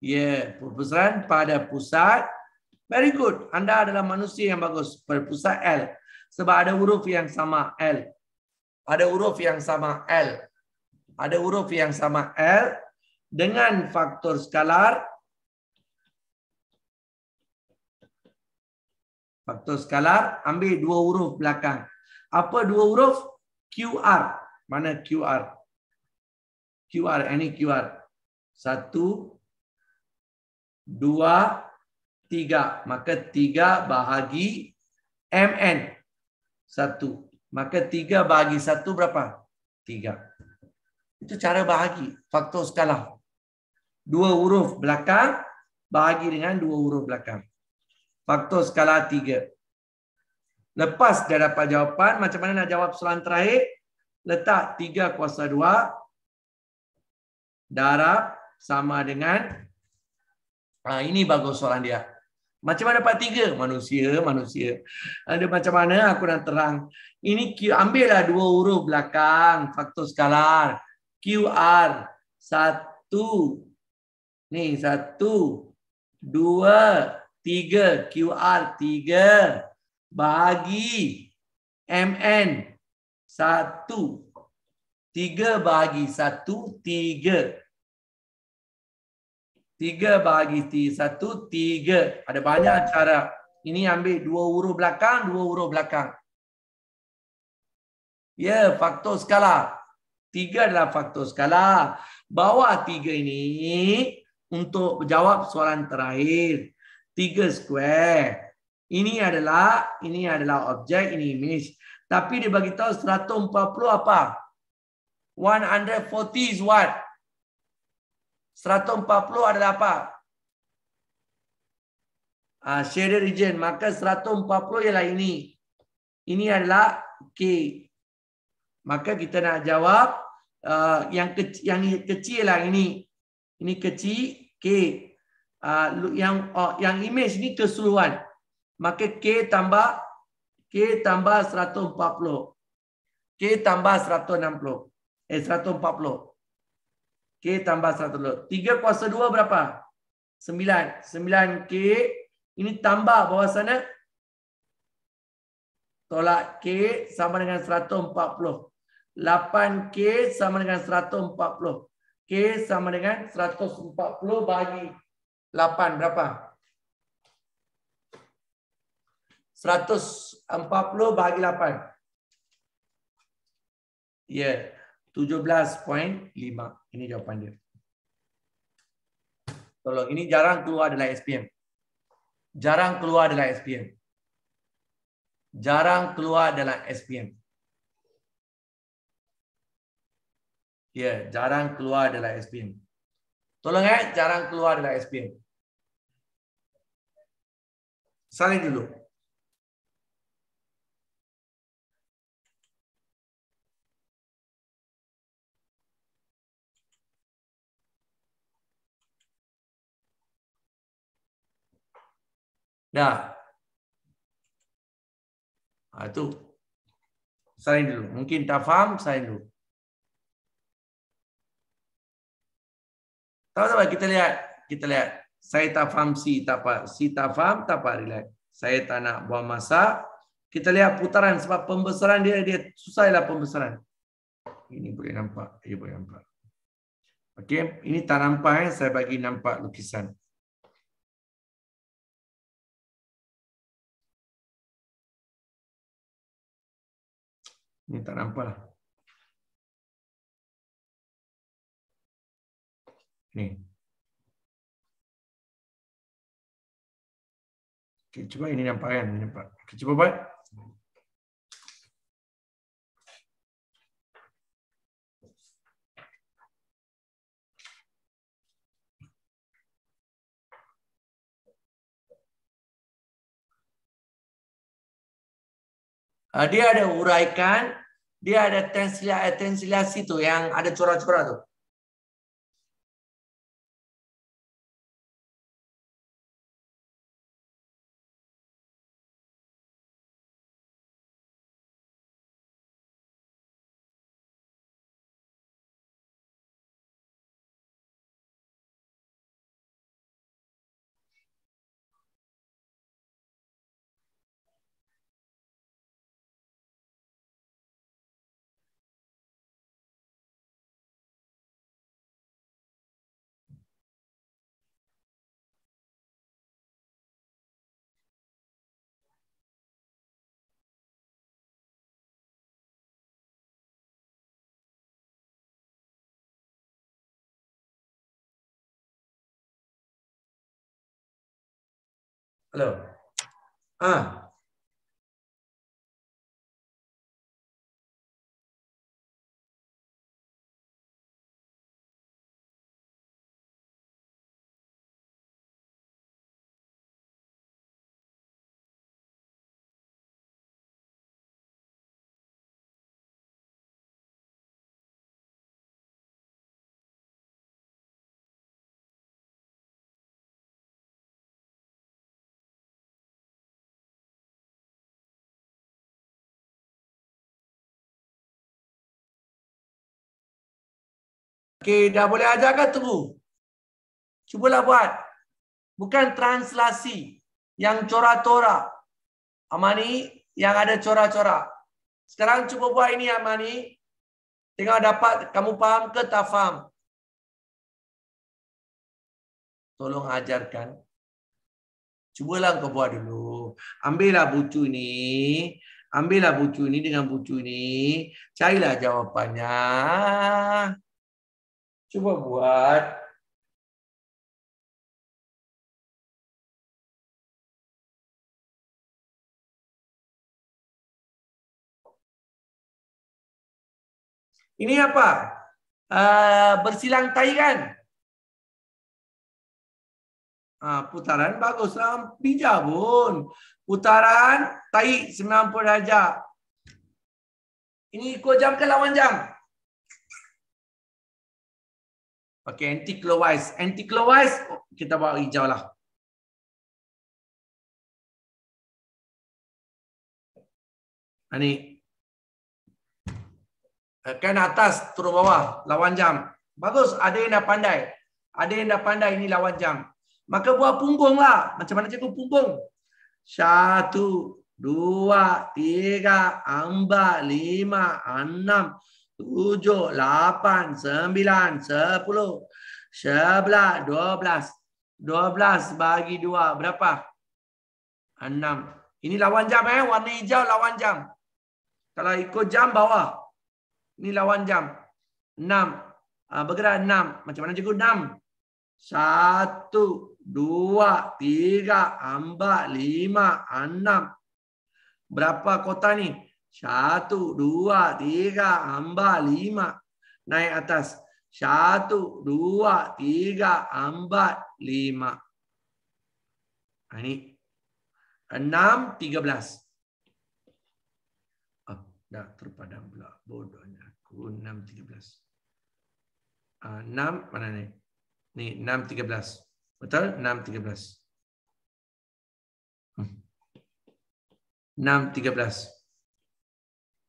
Ya, perpusatan pada pusat. Very good. Anda adalah manusia yang bagus. Perpusat L. Sebab ada huruf yang sama L. Ada huruf yang sama L. Ada huruf yang sama L. Dengan faktor skalar. Faktor skalar. Ambil dua huruf belakang. Apa dua huruf? QR. Mana QR? QR. ini QR. Satu. Satu dua, tiga. Maka tiga bahagi MN. Satu. Maka tiga bahagi satu berapa? Tiga. Itu cara bahagi. Faktor skala. Dua huruf belakang bahagi dengan dua huruf belakang. Faktor skala tiga. Lepas dia dapat jawapan, macam mana nak jawab soalan terakhir? Letak tiga kuasa dua darab sama dengan Ha, ini bagus soalan dia. Macam mana part tiga? Manusia, manusia. Ada macam mana aku nak terang. Ini Q, ambillah dua huruf belakang, faktor skalar. QR, satu. Ni, satu. Dua, tiga. QR, tiga. Bahagi, MN, satu. Tiga bahagi satu, tiga. Tiga bagi T. Satu, tiga. Ada banyak cara. Ini ambil dua huruf belakang, dua huruf belakang. Ya, faktor skala. Tiga adalah faktor skala. Bawah tiga ini untuk jawab soalan terakhir. Tiga square. Ini adalah ini adalah objek, ini image. Tapi dia bagi tahu 140 apa? 140 is what? 140 adalah apa? Uh, ah, shader region. Maka 140 ialah ini. Ini adalah K. Maka kita nak jawab uh, yang, kecil, yang kecil ialah ini. Ini kecil, K. Uh, yang uh, yang image ni keseluruhan. Maka K tambah K tambah 140. K tambah 160. Eh, 140. K tambah 100. 3 kuasa 2 berapa? 9. 9 K. Ini tambah bawah sana. Tolak K sama dengan 140. 8 K sama dengan 140. K sama dengan 140 bagi 8. Berapa? 140 bagi 8. Ya. Yeah. 17.5. Ini jawapan dia. Tolong, ini jarang keluar adalah SPM. Jarang keluar adalah SPM. Jarang keluar adalah SPM. Ya, yeah, jarang keluar adalah SPM. Tolong ya, jarang keluar adalah eh, SPM. Salin dulu. Dah. Ha, itu. Saya dulu. Mungkin tak faham, sign dulu. Tahu tak apa? Kita lihat. Kita lihat. Saya tak faham si tak apa. Si tak faham, tak apa. Relax. Saya tak nak buang masa. Kita lihat putaran sebab pembesaran dia, dia susah lah pembesaran. Ini boleh nampak. Ini boleh nampak. Okey, ini tak nampak eh. Saya bagi nampak lukisan. Ini tak nampak lah. Ni. Okay, cuba ini nampak kan? Ini nampak. Okay, cuba buat. Ah, dia ada uraikan, dia ada tensilasi tu yang ada corak-corak tu. Hello. Ah, Okay, dah boleh ajar kan tunggu. Cubalah buat. Bukan translasi yang corak-corak. Amani yang ada corak-corak. Sekarang cuba buat ini Amani. Tengok dapat kamu faham ke tak faham. Tolong ajarkan. Cubalah kau buat dulu. Ambillah bucu ni. Ambillah bucu ni dengan bucu ni. Carilah jawapannya. Jawapannya. Cuba buat Ini apa? Uh, bersilang tai kan? Uh, ah, putaran bagus. Pijak lah. pun. Putaran tai 90 darjah. Ini ikut jam ke lawan jam? Okay, anti-clockwise. Anti-clockwise, kita bawa hijau lah. Ini. Ha, eh, kan atas, turun bawah. Lawan jam. Bagus, ada yang dah pandai. Ada yang dah pandai, ini lawan jam. Maka buat punggung lah. Macam mana cikgu punggung? Satu, dua, tiga, empat, lima, Enam tujuh, lapan, sembilan, sepuluh, sebelas, dua belas. Dua belas bagi dua. Berapa? Enam. Ini lawan jam. eh Warna hijau lawan jam. Kalau ikut jam bawah. Ini lawan jam. Enam. Ah, bergerak enam. Macam mana cikgu? Enam. Satu. Dua. Tiga. Empat. Lima. Enam. Berapa kota ni? satu, dua, tiga, empat, lima. Naik atas. Satu, dua, tiga, empat, lima. Ini. Ah, enam, tiga belas. Oh, dah terpadam pula. Bodohnya aku. Enam, tiga belas. Ah, enam, mana ni? Ni, enam, tiga belas. Betul? Enam, tiga belas. Hmm. Enam, tiga belas.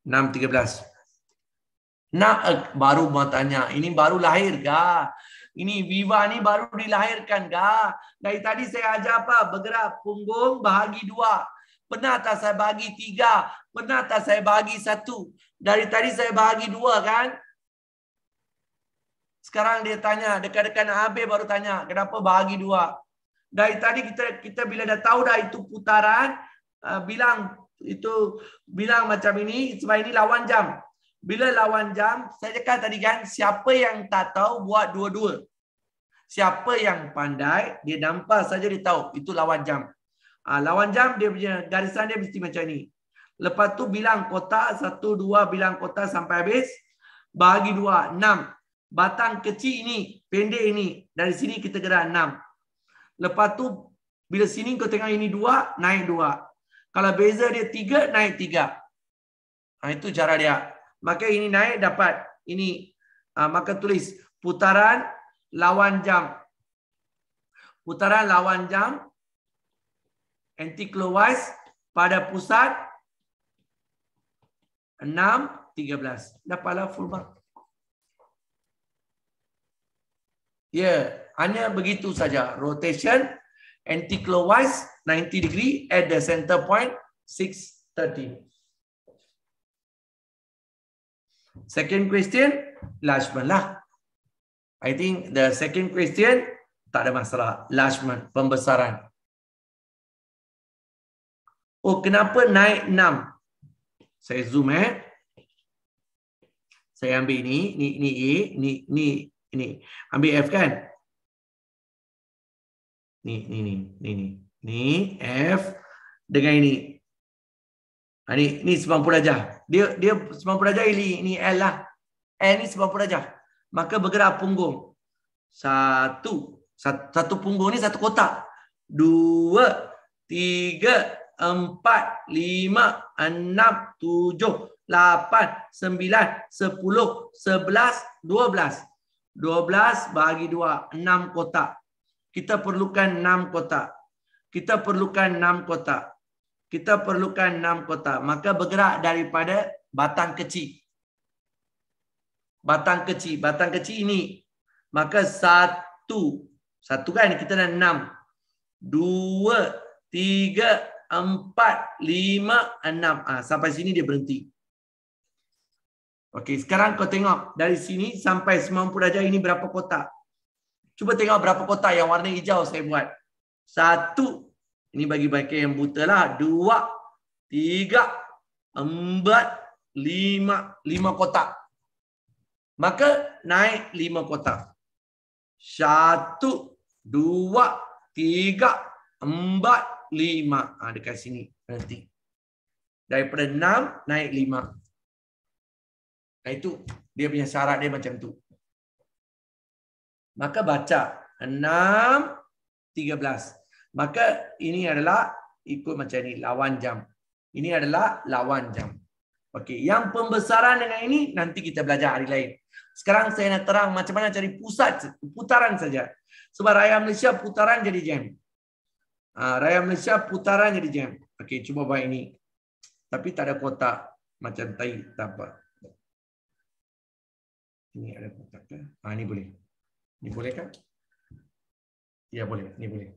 6.13. Nak eh, baru mau tanya, ini baru lahir kah? Ini Viva ni baru dilahirkan kah? Dari tadi saya ajar apa? Bergerak punggung bahagi dua. Pernah tak saya bagi tiga? Pernah tak saya bagi satu? Dari tadi saya bahagi dua kan? Sekarang dia tanya, dekat-dekat Abe baru tanya, kenapa bahagi dua? Dari tadi kita kita bila dah tahu dah itu putaran, uh, bilang itu bilang macam ini sebab ini lawan jam bila lawan jam saya cakap tadi kan siapa yang tak tahu buat dua-dua siapa yang pandai dia nampak saja dia tahu itu lawan jam ha, lawan jam dia punya garisan dia mesti macam ni lepas tu bilang kotak satu dua bilang kotak sampai habis bagi dua enam batang kecil ini pendek ini dari sini kita gerak enam lepas tu bila sini kau tengah ini dua naik dua kalau beza dia 3, naik 3. Ha, itu jarak dia. Maka ini naik dapat. Ini. Ha, maka tulis. Putaran lawan jam. Putaran lawan jam. Anti-clockwise pada pusat. 6, 13. Dapatlah full mark. Ya. Yeah. Hanya begitu saja. Rotation. Anti clockwise 90 degree at the center point 6:30. Second question, last one lah. I think the second question tak ada masalah. Last one, pembesaran. Oh, kenapa naik 6? Saya zoom eh. Saya ambil ni, ni ni A, ni ni ni. Ambil F kan? ni ni ni ni ni ni F dengan ini ha, ni ni 90 darjah dia dia 90 darjah ini ini L lah L ni 90 darjah maka bergerak punggung satu satu, satu punggung ni satu kotak dua tiga empat lima enam tujuh lapan sembilan sepuluh sebelas dua belas dua belas bagi dua enam kotak kita perlukan enam kotak. Kita perlukan enam kotak. Kita perlukan enam kotak. Maka bergerak daripada batang kecil. Batang kecil. Batang kecil ini. Maka satu. Satu kan kita ada enam. Dua, tiga, empat, lima, enam. Ha, sampai sini dia berhenti. Okey, sekarang kau tengok dari sini sampai 90 darjah ini berapa kotak? Cuba tengok berapa kotak yang warna hijau saya buat. Satu. Ini bagi bagi yang buta lah. Dua. Tiga. Empat. Lima. Lima kotak. Maka naik lima kotak. Satu. Dua. Tiga. Empat. Lima. Ha, dekat sini. Berhenti. Daripada enam, naik lima. Itu dia punya syarat dia macam tu. Maka baca 6 13. Maka ini adalah ikut macam ni lawan jam. Ini adalah lawan jam. Okey, yang pembesaran dengan ini nanti kita belajar hari lain. Sekarang saya nak terang macam mana cari pusat putaran saja. Sebab raya Malaysia putaran jadi jam. Ah, raya Malaysia putaran jadi jam. Okey, cuba buat ini. Tapi tak ada kotak macam tai tak apa. Ini ada kotak ke? Eh? Ah ini boleh. Ini boleh kan? Ya boleh, Ini ya, boleh.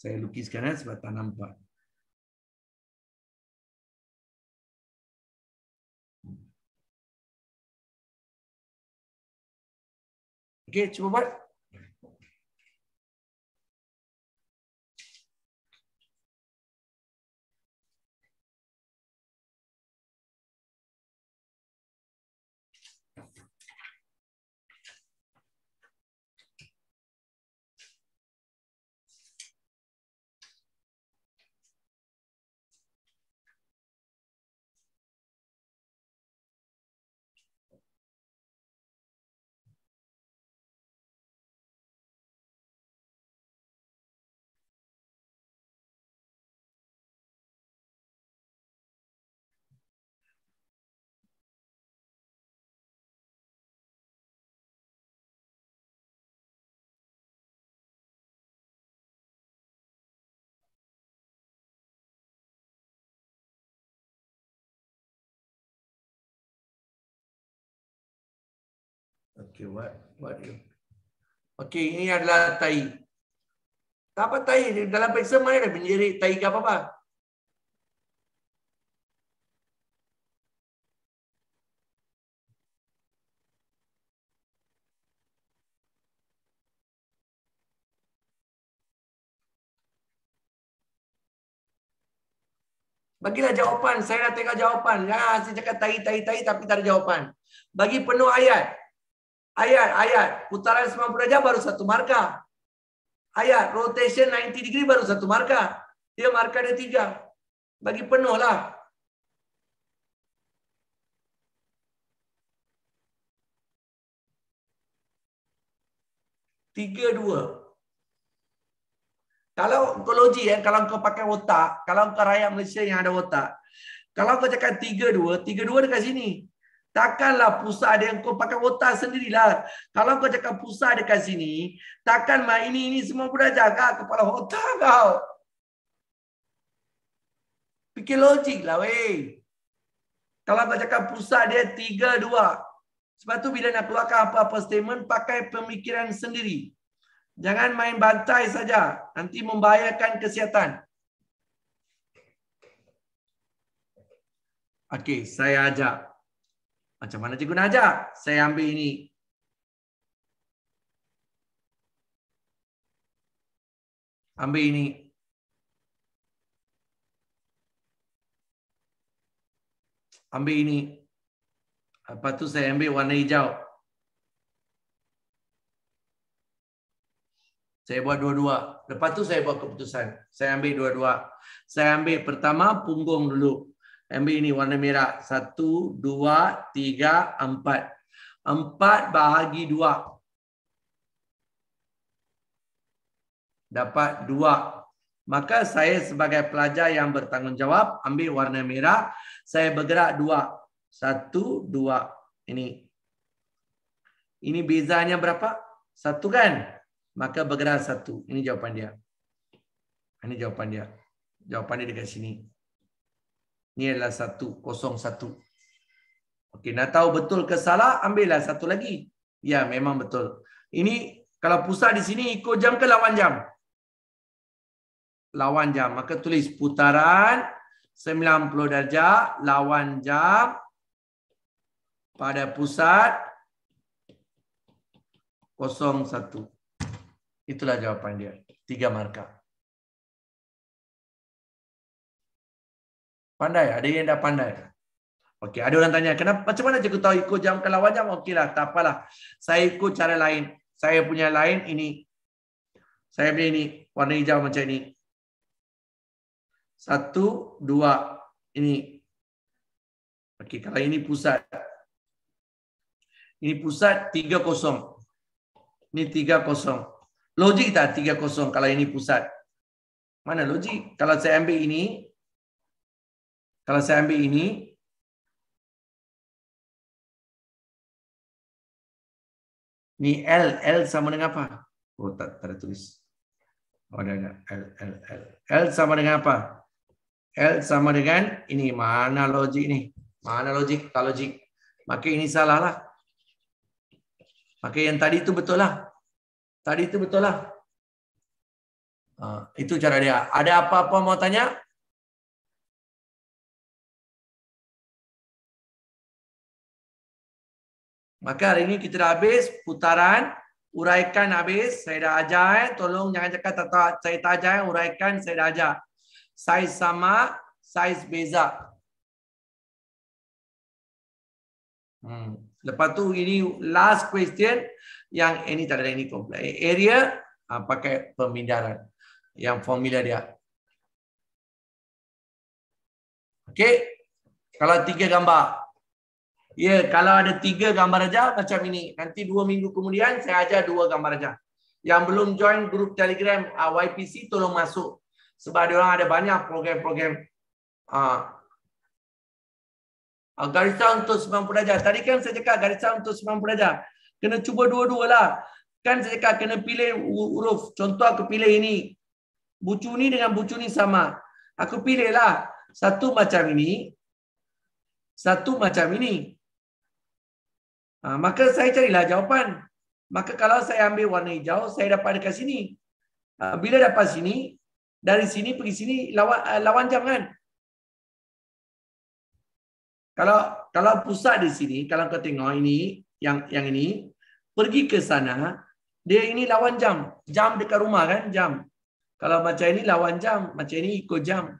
Saya lukiskan ya, sebab tak nampak. Okey, cuba buat. Okey, buat. Buat dia. Okey, ini adalah tai. Tak apa tai. Dalam periksa mana ada menjadi tai ke apa-apa? Bagilah jawapan. Saya dah tengok jawapan. Jangan ah, asyik cakap tai, tai, tai tapi tak ada jawapan. Bagi penuh ayat. Ayat, ayat. Putaran 90 darjah baru satu markah. Ayat, rotation 90 degree baru satu markah. Dia markah dia tiga. Bagi penuh lah. Tiga, dua. Kalau onkologi, eh, kalau kau pakai otak, kalau kau rakyat Malaysia yang ada otak, kalau kau cakap tiga, dua, tiga, dua dekat sini. Takkanlah pusat yang kau pakai otak sendirilah. Kalau kau cakap pusat dekat sini, takkan mak ini ini semua belajar ke kepala otak kau? Fikir logik lah weh. Kalau kau cakap pusat dia tiga dua. Sebab tu bila nak keluarkan apa-apa statement, pakai pemikiran sendiri. Jangan main bantai saja. Nanti membahayakan kesihatan. Okey, saya ajak. Macam mana cikgu nak ajar? Saya ambil ini. Ambil ini. Ambil ini. Lepas tu saya ambil warna hijau. Saya buat dua-dua. Lepas tu saya buat keputusan. Saya ambil dua-dua. Saya ambil pertama punggung dulu. Ambil ini warna merah. Satu, dua, tiga, empat. Empat bahagi dua. Dapat dua. Maka saya sebagai pelajar yang bertanggungjawab, ambil warna merah, saya bergerak dua. Satu, dua. Ini. Ini bezanya berapa? Satu kan? Maka bergerak satu. Ini jawapan dia. Ini jawapan dia. Jawapan dia dekat sini. Ini adalah satu, kosong satu. Okay, nak tahu betul ke salah, ambillah satu lagi. Ya, memang betul. Ini, kalau pusat di sini, ikut jam ke lawan jam? Lawan jam. Maka tulis putaran 90 darjah, lawan jam pada pusat kosong satu. Itulah jawapan dia. Tiga markah. Pandai, ada yang dah pandai. Okey, ada orang tanya, kenapa macam mana cikgu tahu ikut jam kalau jam okeylah, tak apalah. Saya ikut cara lain. Saya punya lain ini. Saya punya ini warna hijau macam ini. Satu, dua, ini. Okey, kalau ini pusat. Ini pusat tiga kosong. Ini tiga kosong. Logik tak tiga kosong kalau ini pusat? Mana logik? Kalau saya ambil ini, kalau saya ambil ini, ni L, L sama dengan apa? Oh, tak, tak ada tulis. Oh, ada, ada. L, L, L. L sama dengan apa? L sama dengan, ini mana logik ni? Mana logik? Tak logik. Maka ini salah lah. Maka yang tadi itu betul lah. Tadi itu betul lah. Uh, itu cara dia. Ada apa-apa mau tanya? Maka hari ini kita dah habis putaran. Uraikan habis. Saya dah ajar. Eh. Tolong jangan cakap tak, tak, saya tak ajar. Eh. Uraikan saya dah ajar. Saiz sama, saiz beza. Hmm. Lepas tu ini last question. Yang eh, ini tak ada ini komplek. Eh, area ha, pakai pemindaran. Yang formula dia. Okey. Kalau tiga gambar. Ya, kalau ada tiga gambar ajar macam ini. Nanti dua minggu kemudian saya ajar dua gambar ajar. Yang belum join grup Telegram uh, ah, YPC tolong masuk. Sebab dia orang ada banyak program-program. Uh, uh, garisan untuk 90 pelajar. Tadi kan saya cakap garisan untuk 90 pelajar. Kena cuba dua dua lah. Kan saya cakap kena pilih huruf. Contoh aku pilih ini. Bucu ni dengan bucu ni sama. Aku pilihlah satu macam ini. Satu macam ini. Ha, maka saya carilah jawapan. Maka kalau saya ambil warna hijau, saya dapat dekat sini. Ha, bila dapat sini, dari sini pergi sini, lawan, eh, lawan jam kan? Kalau kalau pusat di sini, kalau kau tengok ini, yang yang ini, pergi ke sana, dia ini lawan jam. Jam dekat rumah kan? Jam. Kalau macam ini lawan jam, macam ini ikut jam.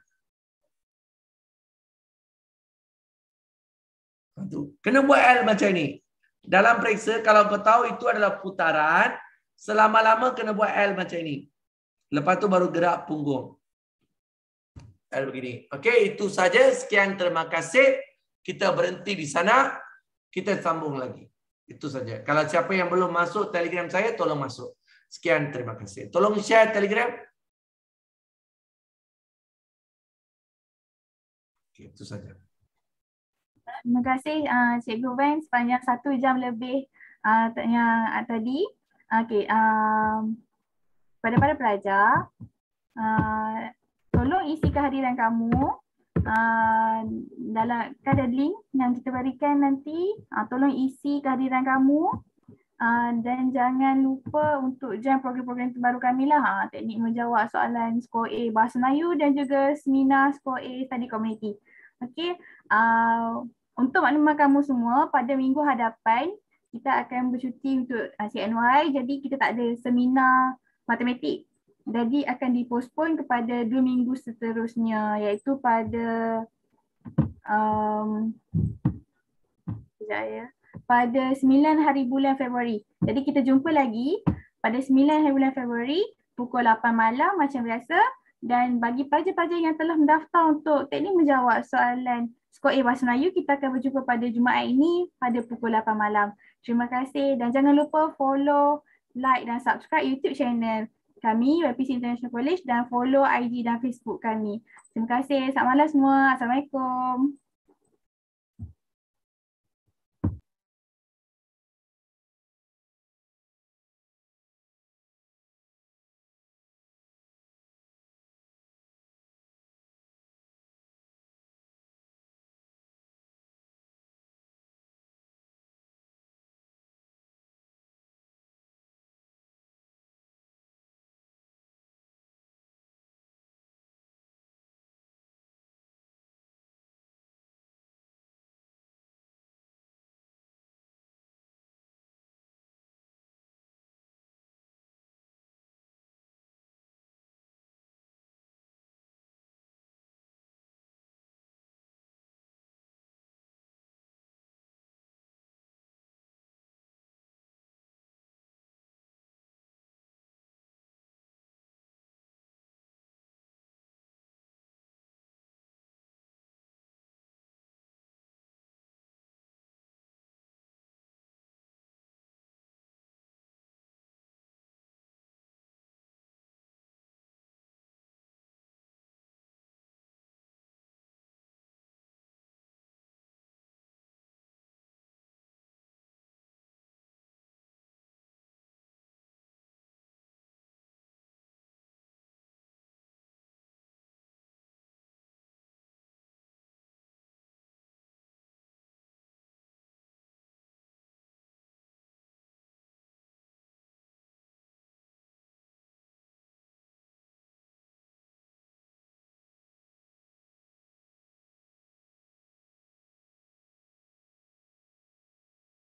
Ha, Kena buat L macam ini. Dalam periksa, kalau kau tahu itu adalah putaran, selama-lama kena buat L macam ini. Lepas tu baru gerak punggung. L begini. Okey, itu saja. Sekian terima kasih. Kita berhenti di sana. Kita sambung lagi. Itu saja. Kalau siapa yang belum masuk telegram saya, tolong masuk. Sekian terima kasih. Tolong share telegram. Okey, itu saja terima kasih uh, Cikgu Van sepanjang satu jam lebih uh, yang uh, tadi. Okey, um, pada para pelajar, uh, tolong isi kehadiran kamu uh, dalam kadar link yang kita berikan nanti. Uh, tolong isi kehadiran kamu uh, dan jangan lupa untuk join program-program terbaru kami lah. Uh, teknik menjawab soalan skor A Bahasa Melayu dan juga seminar skor A Study Community. Okey, uh, untuk maklumat kamu semua, pada minggu hadapan kita akan bercuti untuk CNY ah, jadi kita tak ada seminar matematik. Jadi akan dipospon kepada dua minggu seterusnya iaitu pada um, ya, pada 9 hari bulan Februari. Jadi kita jumpa lagi pada 9 hari bulan Februari pukul 8 malam macam biasa dan bagi pelajar-pelajar yang telah mendaftar untuk teknik menjawab soalan Skor A Bahasa Melayu kita akan berjumpa pada Jumaat ini pada pukul 8 malam. Terima kasih dan jangan lupa follow, like dan subscribe YouTube channel kami YPC International College dan follow IG dan Facebook kami. Terima kasih. Selamat malam semua. Assalamualaikum.